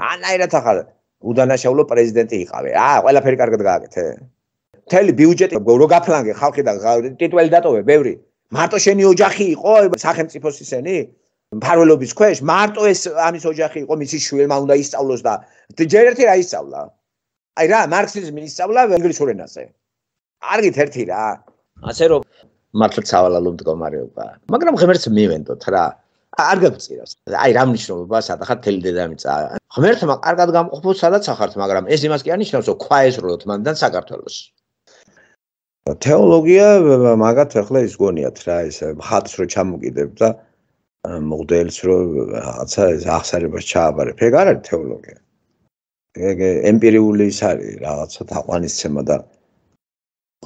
რანაირად ახალ უდანაშაულო პრეზიდენტი იყავე. აა, ყველაფერი კარგად გააკეთე. მთელი ბიუჯეტი რო გაფლანგე ხალხი და ტიტველი დატოვე, ბევრი. მარტო შენი ოჯახი იყო სახელმწიფოს ისენი? მფარველობის ქვეშ მარტო ეს ამის ოჯახი იყო მისის შვილმა უნდა ისწავლოს და ჯერ ერთი რა ისწავლა აი რა მარქსიზმი ისწავლა ინგლისურ ენაზე არგით ერთი რა ასე რომ მართლა ცავალალო მდგომარეობა მაგრამ ღმერთს მივენდოთ რა არ გაგწირავს აი რა მნიშვნელობა სადახარ თელი დედამიწა ღმერთმა კარგად გამყოფო სადაც ახართ მაგრამ ეს იმას კი არნიშნავს რომ ქვა ესროთ მანდან საქართველოს თეოლოგია მაგათ ახლა ის გონიათ რა ეს ხატს რო ჩამოკიდებ და მოდელს რო რაღაცა ეს ახსარებას ჩააბარებ. ეგ არ არის თეოლოგია. ეგ ემპირიული ის არის რაღაცა თაყვანისცემა და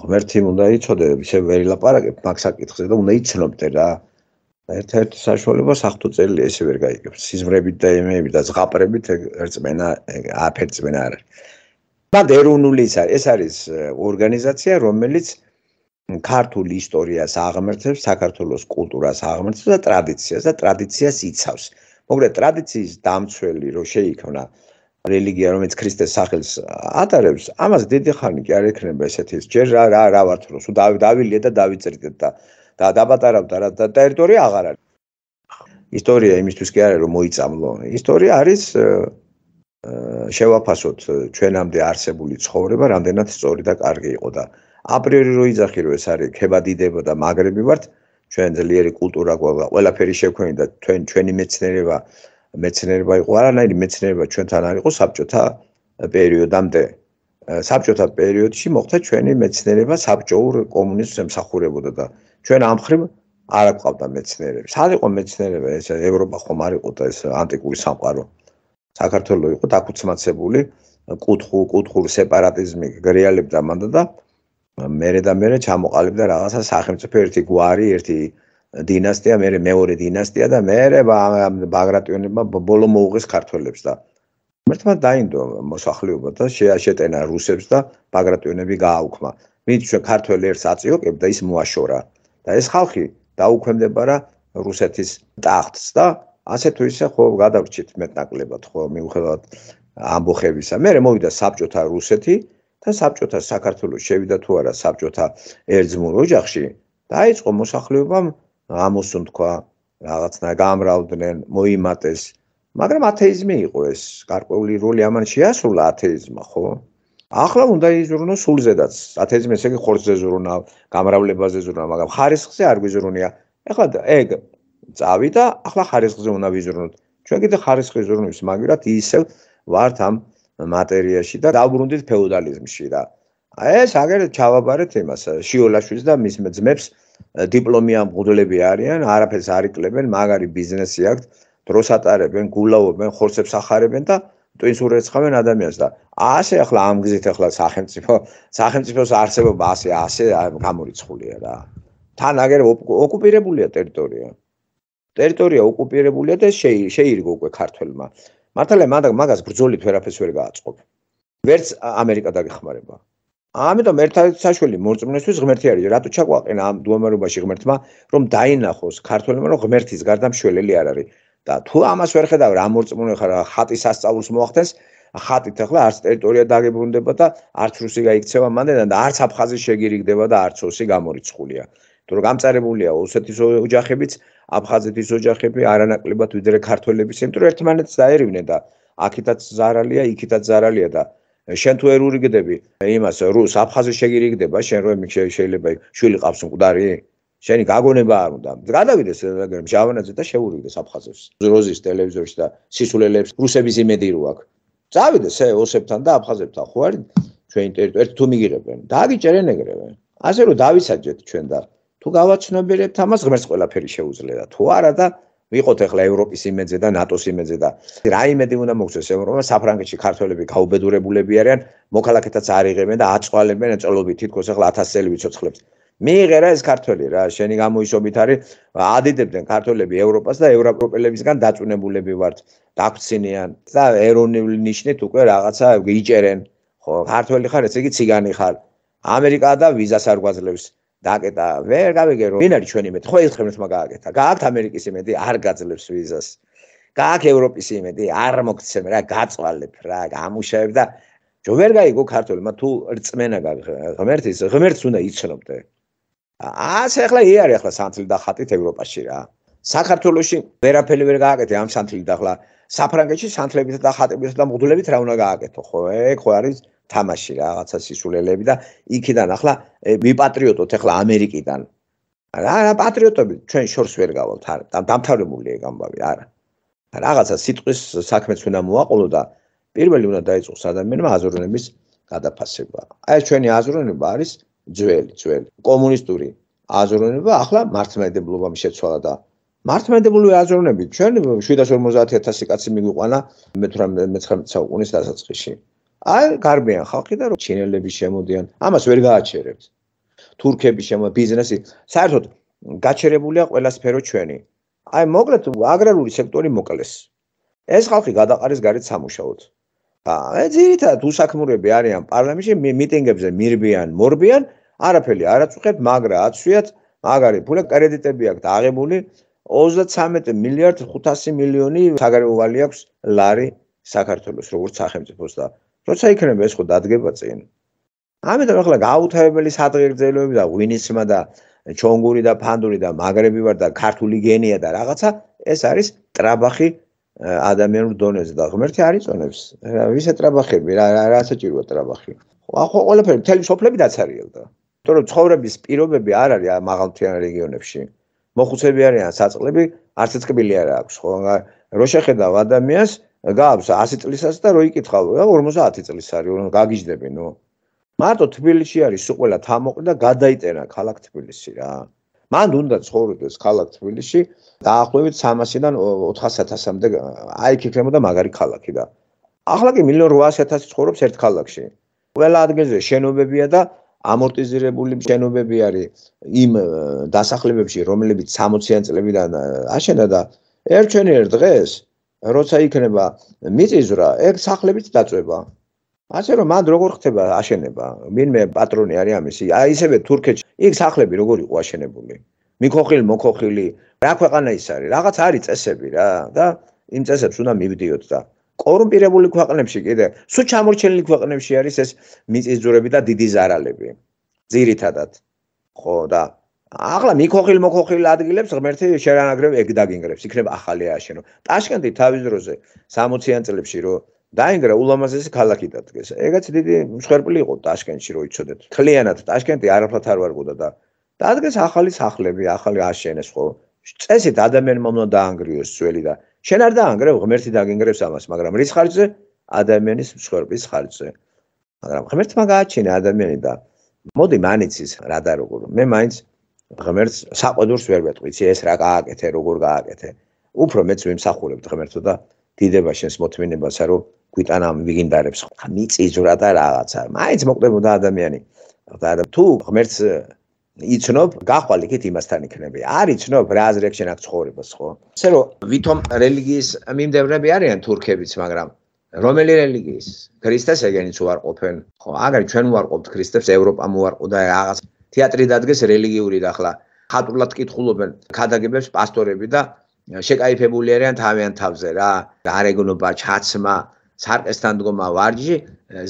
ღმერთი უნდა იცოდე, ისე ვერ ილაპარაკებ მაგ საკითხზე და უნდა იცნობდე რა. ერთ-ერთი საშუალება საერთო წელი ესე ვერ გაიგებს. სიზმრებით და ემეებით და ზღაპრებით ეგ ერთმენა ეგ აფერწმენა არის. მაგ ეროვნული ის არის, ეს არის ორგანიზაცია, რომელიც ქართულ ისტორიას აღმერთებს, საქართველოს კულტურას აღმერთებს და ტრადიციას და ტრადიციას იცავს. მოკლედ ტრადიციის დამცველი რო შეიქმნა რელიგია რომელიც ქრისტეს სახელს ატარებს, ამას დიდი ხანი კი არ ექნება ესეთი ჯერ რა რა რა ვართ რო სუ დავილია და დავიწერდეთ და და დაბატარავთ რა და ტერიტორია აღარ არის. ისტორია იმისთვის კი არა რომ მოიწამლო. ისტორია არის შევაფასოთ ჩვენამდე არსებული ცხოვრება, რამდენად სწორი და კარგი იყო და აპრიორი რო იძახი რომ ეს არის ხება დიდება და მაგრები ვართ ჩვენ ძლიერი კულტურა გვაქვს ყველაფერი შექმნი და ჩვენ ჩვენი მეცნიერება მეცნიერება იყო არანაირი მეცნიერება ჩვენთან არ იყო საბჭოთა პერიოდამდე საბჭოთა პერიოდში მოხდა ჩვენი მეცნიერება საბჭოურ კომუნიზმს ემსახურებოდა და ჩვენ ამხრივ არ აკყავდა მეცნიერებს. არ იყო მეცნიერება ეს ევროპა ხომ არ იყო და ეს ანტიკური სამყარო. საქართველოს იყო დაკუცმაცებული კუთხურ კუთხურ სეპარატიზმი გრეალებდა მანდ და მერე და მერე ჩამოყალიბდა რაღაცა სახელმწიფო ერთი გვარი, ერთი დინასტია, მერე მეორე დინასტია და მერე ბაგრატიონებმა ბოლო მოუღეს ქართველებს და მერთმა დაინდო მოსახლეობა და შეაშეტენა რუსებს და ბაგრატიონები გააუქმა. მით ჩვენ ქართველი ერთს აწიოკებდა ის მოაშორა და ეს ხალხი დაუქვემდებარა რუსეთის ტახტს და ასე თუ ისე ხო გადავრჩით მეტნაკლებად ხო მიუხედავად ამბოხებისა. მერე მოვიდა საბჭოთა რუსეთი და საბჭოთა საქართველოს შევიდა თუ არა საბჭოთა ერთზმულ ოჯახში დაიწყო მოსახლეობამ გამოსუნთქვა რაღაცნაირად გამრავდნენ მოიმატეს მაგრამ ათეიზმი იყო ეს გარკვეული როლი ამან შეასრულა ათეიზმა ხო ახლა უნდა იზრუნოს სულზედაც ათეიზმი ესე იგი ხორცზე ზრუნა გამრავლებაზე ზრუნა მაგრამ ხარისხზე არ გვიზრუნია ახლა ეგ წავიდა ახლა ხარისხზე უნდა ვიზრუნოთ ჩვენ კიდე ხარისხზე ზრუნვის მაგრამ ისევ ვართ ამ მატერიაში და დაუბრუნდით ფეოდალიზმში რა. აი ეს აგერეთ ჩავაბარეთ იმას შიოლაშვილს და მის ძმებს დიპლომი ამ ღუდლები არიან, არაფერს არ იკლებენ, მაგარი ბიზნესი აქვთ, დროს ატარებენ, გულაობენ, ხორცებს ახარებენ და ტვინს ურეცხავენ ადამიანს და ასე ახლა ამ გზით ახლა სახელმწიფო სახელმწიფოს არსებობა ასე ასე გამორიცხულია რა. თან აგერ ოკუპირებულია ტერიტორია. ტერიტორია ოკუპირებულია და შეიძლება უკვე ქართველმა მართალია მანდა მაგას ბრძოლით ვერაფერს ვერ გააწყობ. ვერც ამერიკა დაგეხმარება. ამიტომ ერთად საშველი მოწმენისთვის ღმერთი არის. რატო ჩაგვაყენა ამ დუამარობაში ღმერთმა, რომ დაინახოს ქართველებმა, რომ ღმერთის გარდა მშველელი არ არის. და თუ ამას ვერ ხედავ რა მოწმენე ხარ ხატი სასწაულს მოახდენს, ხატით ახლა არც ტერიტორია დაგებრუნდება და არც რუსი გაიქცევა მანდ და არც აფხაზი შეგირიგდება და არც ოსი გამორიცხულია. თუმცა გამწარებულია რუსეთის ოჯახებიც, აფხაზეთის ოჯახები არანაკლებად ვიდრე ქართველებიც, იმიტომ რომ ერთმანეთს დაერივნენ და აქეთაც ზარალია, იქეთაც ზარალია და შენ თუ ვერ ურიგდები იმას რუს აფხაზის შეგირიგდება, შენ რომ შეიძლება შვილი ყავს მკვდარი? შენი გაგონება არ უნდა. გადავიდეს მაგრამ ჯავანაძე და შეურიგდეს აფხაზებს. როზის ტელევიზორში და სისულელებს რუსების იმედი რო აქვს. წავიდეს ე ოსებთან და აფხაზებთან ხო არის? ჩვენ ინტერეს ერთ თუ მიიღებენ. დააგიჭერენ ეგრევე. ასე რომ დავისაჯეთ ჩვენ და თუ გავაცნობიერებთ ამას ღმერთს ყველაფერი შეუძლია თუ არა და ვიყოთ ახლა ევროპის იმედზე და ნატოს იმედზე და რაიმე დი უნდა მოგცეს ევროპა საფრანგეთში ქართველები გაუბედურებულები არიან მოქალაქეთაც არიღებენ და აწყვალებენ წლობი თითქოს ახლა 1000 ლი ვიცოცხლებს მიიღერა ეს ქართველი რა შენი გამოისობით არის ადიდებდნენ ქართველები ევროპას და ევროპელებისგან დაწუნებულები ვართ დაგვცინიან და ეროვნული ნიშნით უკვე რაღაცა იჭერენ ხო ქართველი ხარ ესე იგი ციგანი ხარ ამერიკა და ვიზას არ გვაძლევს დააკეტა. ვერ გავიგე რომ ვინ არის ჩვენი მეტი? ხო ეს ხერხს მაგა აკეთა. გააქვთ ამერიკის იმედი, არ გაძლევს ვიზას. გააქვთ ევროპის იმედი, არ მოგცემ რა, გაწვალებ რა, გამუშავებ და ჯო ვერ გაიგო ქართული, მაგრამ თუ რწმენა გაიღე, ღმერთის, ღმერთს უნდა იცნობდე. ას ახლა ე არის ახლა სანთლი და ხატით ევროპაში რა. საქართველოსში ვერაფერი ვერ გააკეთე ამ სანთლი და ახლა საფრანგეთში სანთლებით და ხატებით და მღვდლებით რა უნდა გააკეთო ხო? ეგ ხო არის თამაში რა რაღაცა სისულელეები და იქიდან ახლა მიპატრიოტოთ ახლა ამერიკიდან არა არა პატრიოტები ჩვენ შორს ვერ გავალთ არა დამთავრებულია გამბავი არა რაღაცა სიტყვის საქმეც უნდა მოაყოლო და პირველი უნდა დაიწყოს ადამიანმა აზროვნების გადაფასება აი ჩვენი აზროვნება არის ძველი ძველი კომუნისტური აზროვნება ახლა მართლმადებლობამ შეცვალა და მართლმადებლური აზროვნები ჩვენ 750000 კაცი მიგვიყვანა მე-19 საუკუნის დასაწყისში აი გარბიან ხალხი და რო ჩინელები შემოდიან, ამას ვერ გააჩერებს. თურქები შემოდი ბიზნესი, საერთოდ გაჩერებულია ყველა სფერო ჩვენი. აი მოკლედ აგრარული სექტორი მოკლეს. ეს ხალხი გადაყარეს გარეთ სამუშაოდ. აი ძირითადად უსაქმურები არიან პარლამენტში, მიტინგებზე მირბიან, მორბიან, არაფერი არაც უხებ, მაგრამ აცვიათ, მაგარი ფულა კრედიტები აქვს აღებული 33 მილიარდ 500 მილიონი საგარეო ვალი აქვს ლარი საქართველოს როგორც სახელმწიფოს და როცა იქნება ეს ხო დადგება წინ ამიტომ ახლა გაუთავებელი სადღეგრძელოები და ვინისმა და ჩონგური და ფანდური და მაგრები ვარ და ქართული გენია და რაღაცა ეს არის ტრაბახი ადამიანურ დონეზე და ღმერთი არის წონებს რა ვისა ტრაბახები რა რა საჭიროა ტრაბახი ახო ყველაფერი მთელი სოფლები დაცარიელდა იმიტომ რომ ცხოვრების პირობები არ არის მაღალმთიან რეგიონებში მოხუცები არიან საწლები არც ეთკბილი არ აქვს ხო რო შეხედავ ადამიანს გააბს 100 წლისაც და რო იკითხავ, რა 50 წლის არის, რომ გაგიჟდები, ნუ. მარტო თბილისში არის უყველა თამოყი და გადაიტენა ქალაქ თბილისში რა. მან უნდა ცხოვრდეს ქალაქ თბილისში დაახლოებით 300-დან 400-მდე აი ქიქრემო და მაგარი ქალაქი და ახლა კი 1800000 ცხოვრობს ერთ ქალაქში. ყველა ადგილზე შენობებია და ამორტიზირებული შენობები არის იმ დასახლებებში, რომლებიც 60-იან წლებიდან აშენდა და ერთ შენერ დღეს როცა იქნება მიწიზრა, ეგ სახლებიც დაწვება. ასე რომ მანდ როგორ ხდება აშენება? მინმე პატრონი არის ამისი. აი ისევე თურქეთში, იქ სახლები როგორ იყო აშენებული? მიქოხილი, მოქოხილი, რა ქვეყანა ის არის? რაღაც არის წესები რა და იმ წესებს უნდა მივდიოთ და კორუმპირებული ქვეყნებში კიდე, სულ ჩამორჩენილი ქვეყნებში არის ეს მიწიზურები და დიდი ზარალები. ძირითადად ხო და აღლა მიქოხილ მოქოხილ ადგილებს ღმერთი შერანაგრევ ეგ დაგინგრევს იქნება ახალი აშენო ტაშკენტი თავის დროზე 60-იან წლებში რო დაინგრა ულამაზესი ქალაქი დადგეს ეგაც დიდი მსხვერპლი იყო ტაშკენტში რო იცოდეთ თლიანად ტაშკენტი არაფრად არ ვარგოდა და დადგეს ახალი სახლები ახალი აშენეს ხო წესით ადამიანმა უნდა დაანგრიოს ძველი და შენ არ დაანგრევ ღმერთი დაგინგრევს ამას მაგრამ რის ხარჯზე ადამიანის მსხვერპლის ხარჯზე მაგრამ ღმერთმა გააჩინა ადამიანი და მოდი მანიცის რა და როგორ მე მაინც ღმერთს საყვედურს ვერ მეტყვიცი ეს რა გააკეთე როგორ გააკეთე უფრო მეც ვიმსახურებ ღმერთო და დიდება შენს მოთმინებასა რომ გვიტანა მიგინდარებს ხა მიწიზურა და რაღაცა მაინც მოკდებოდა ადამიანი და თუ ღმერთს იცნობ გახვალ იქით იმასთან იქნები არ იცნობ რა აზრეკ შენ აქვს ცხოვრებას ხო ესე რომ ვითომ რელიგიის მიმდევრები არიან თურქებიც მაგრამ რომელი რელიგიის ქრისტეს ეგენიც უარყოფენ ხო აგერ ჩვენ უარყოფთ ქრისტეს ევროპა მოარყო და რაღაც თეატრი დადგეს რელიგიური და ახლა ხატულად კითხულობენ ქადაგებებს პასტორები და შეკაიფებული არიან თავიანთ თავზე რა და არეგნობა ჩაცმა სარკესთან დგომა ვარჯი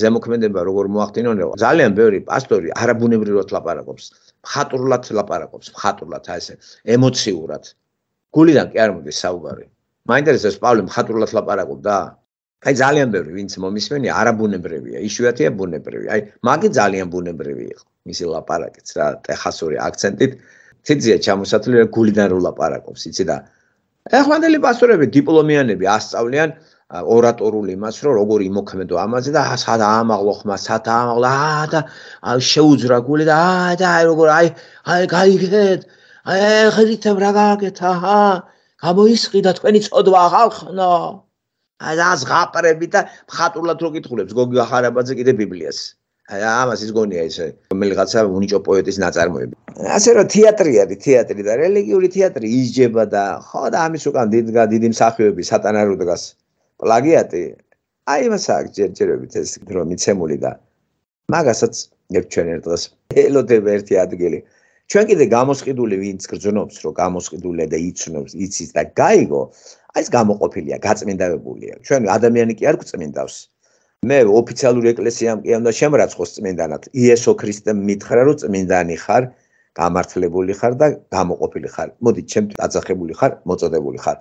ზემოქმედება როგორ მოახდინონ ეო ძალიან ბევრი პასტორი არაბუნებრივად ლაპარაკობს ხატურულად ლაპარაკობს ხატურულად აი ესე ემოციურად გულიდან კი არ მომდის საუბარი მაინდა ეს პავლე ხატურულად ლაპარაკობდა აი ძალიან ბევრი ვინც მომისმენი არაბუნებრივია, ისუათია ბუნებრივი. აი მაგი ძალიან ბუნებრივი იყო. მისი ლაპარაკიც რა ტეხასური აქცენტით. ციძია ჩამოსათვლი რა გულიდან რო ლაპარაკობს, იცი და ახლანდელი პასტორები, დიპლომიანები ასწავლიან ორატორულ იმას, რომ როგორ იმოქმედო ამაზე და სად ამაღლო ხმა, სად ამაღლო აა და აი შეუძრა გული და აა და აი როგორ აი აი გაიგეთ. აი ხედით რა გააკეთა, აა გამოისყიდა თქვენი წოდვა ხალხნო. და ზღაპრები და მხატულად რო გითხულებს გოგი ახარაბაძე კიდე ბიბლიას. აი ამას ის გონია ეს რომელიღაცა უნიჭო პოეტის ნაწარმოები. ასე რომ თეატრი არის, თეატრი და რელიგიური თეატრი იჯება და ხო და ამის უკან დიდგა დიდი მსახიობი სატანა რო დგას. პლაგიატი. აი მას აქ ჯერჯერობით ეს რომ მიცემული და მაგასაც ერთ ჩვენერ დღეს ელოდება ერთი ადგილი. ჩვენ კიდე გამოსყიდული ვინც გძნობს, რომ გამოსყიდულია და იცნობს, იცის და გაიგო, აი ეს გამოყოფილია, გაწმენდავებულია. ჩვენ ადამიანი კი არ გწმენდავს. მე ოფიციალური ეკლესიამ კი ამდა შემრაცხოს წმინდანად. იესო ქრისტემ მითხრა, რომ წმინდანი ხარ, გამართლებული ხარ და გამოყოფილი ხარ. მოდი, ჩემ დაძახებული ხარ, მოწოდებული ხარ.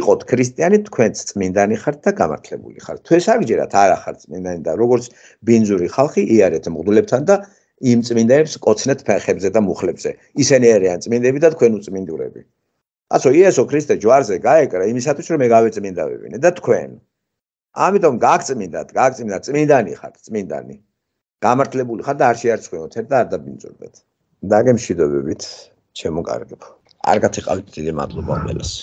იყოთ ქრისტიანი, თქვენც წმინდანი ხართ და გამართლებული ხართ. თუ ეს არ გჯერათ, არ ახარ წმინდანი და როგორც ბინძური ხალხი, იარეთ მღვდლებთან და იმ წმინდებს ყოცნეთ ფეხებზე და მუხლებზე. ისინი არიან წმინდები და თქვენ უწმინდურები. ასო იესო ქრისტე ჯვარზე გაეკრა იმისათვის რომ მე გავეწმინდავებინე და თქვენ. ამიტომ გააგწმინდათ, გააგწმინდათ, წმინდანი ხართ, წმინდანი. გამართლებული ხართ და არ შეარცხვეოთ და არ დაბინძურდეთ. დაგემშვიდობებით, ჩემო კარგებო. არ გაწიყავთ დიდი მადლობა ყველას.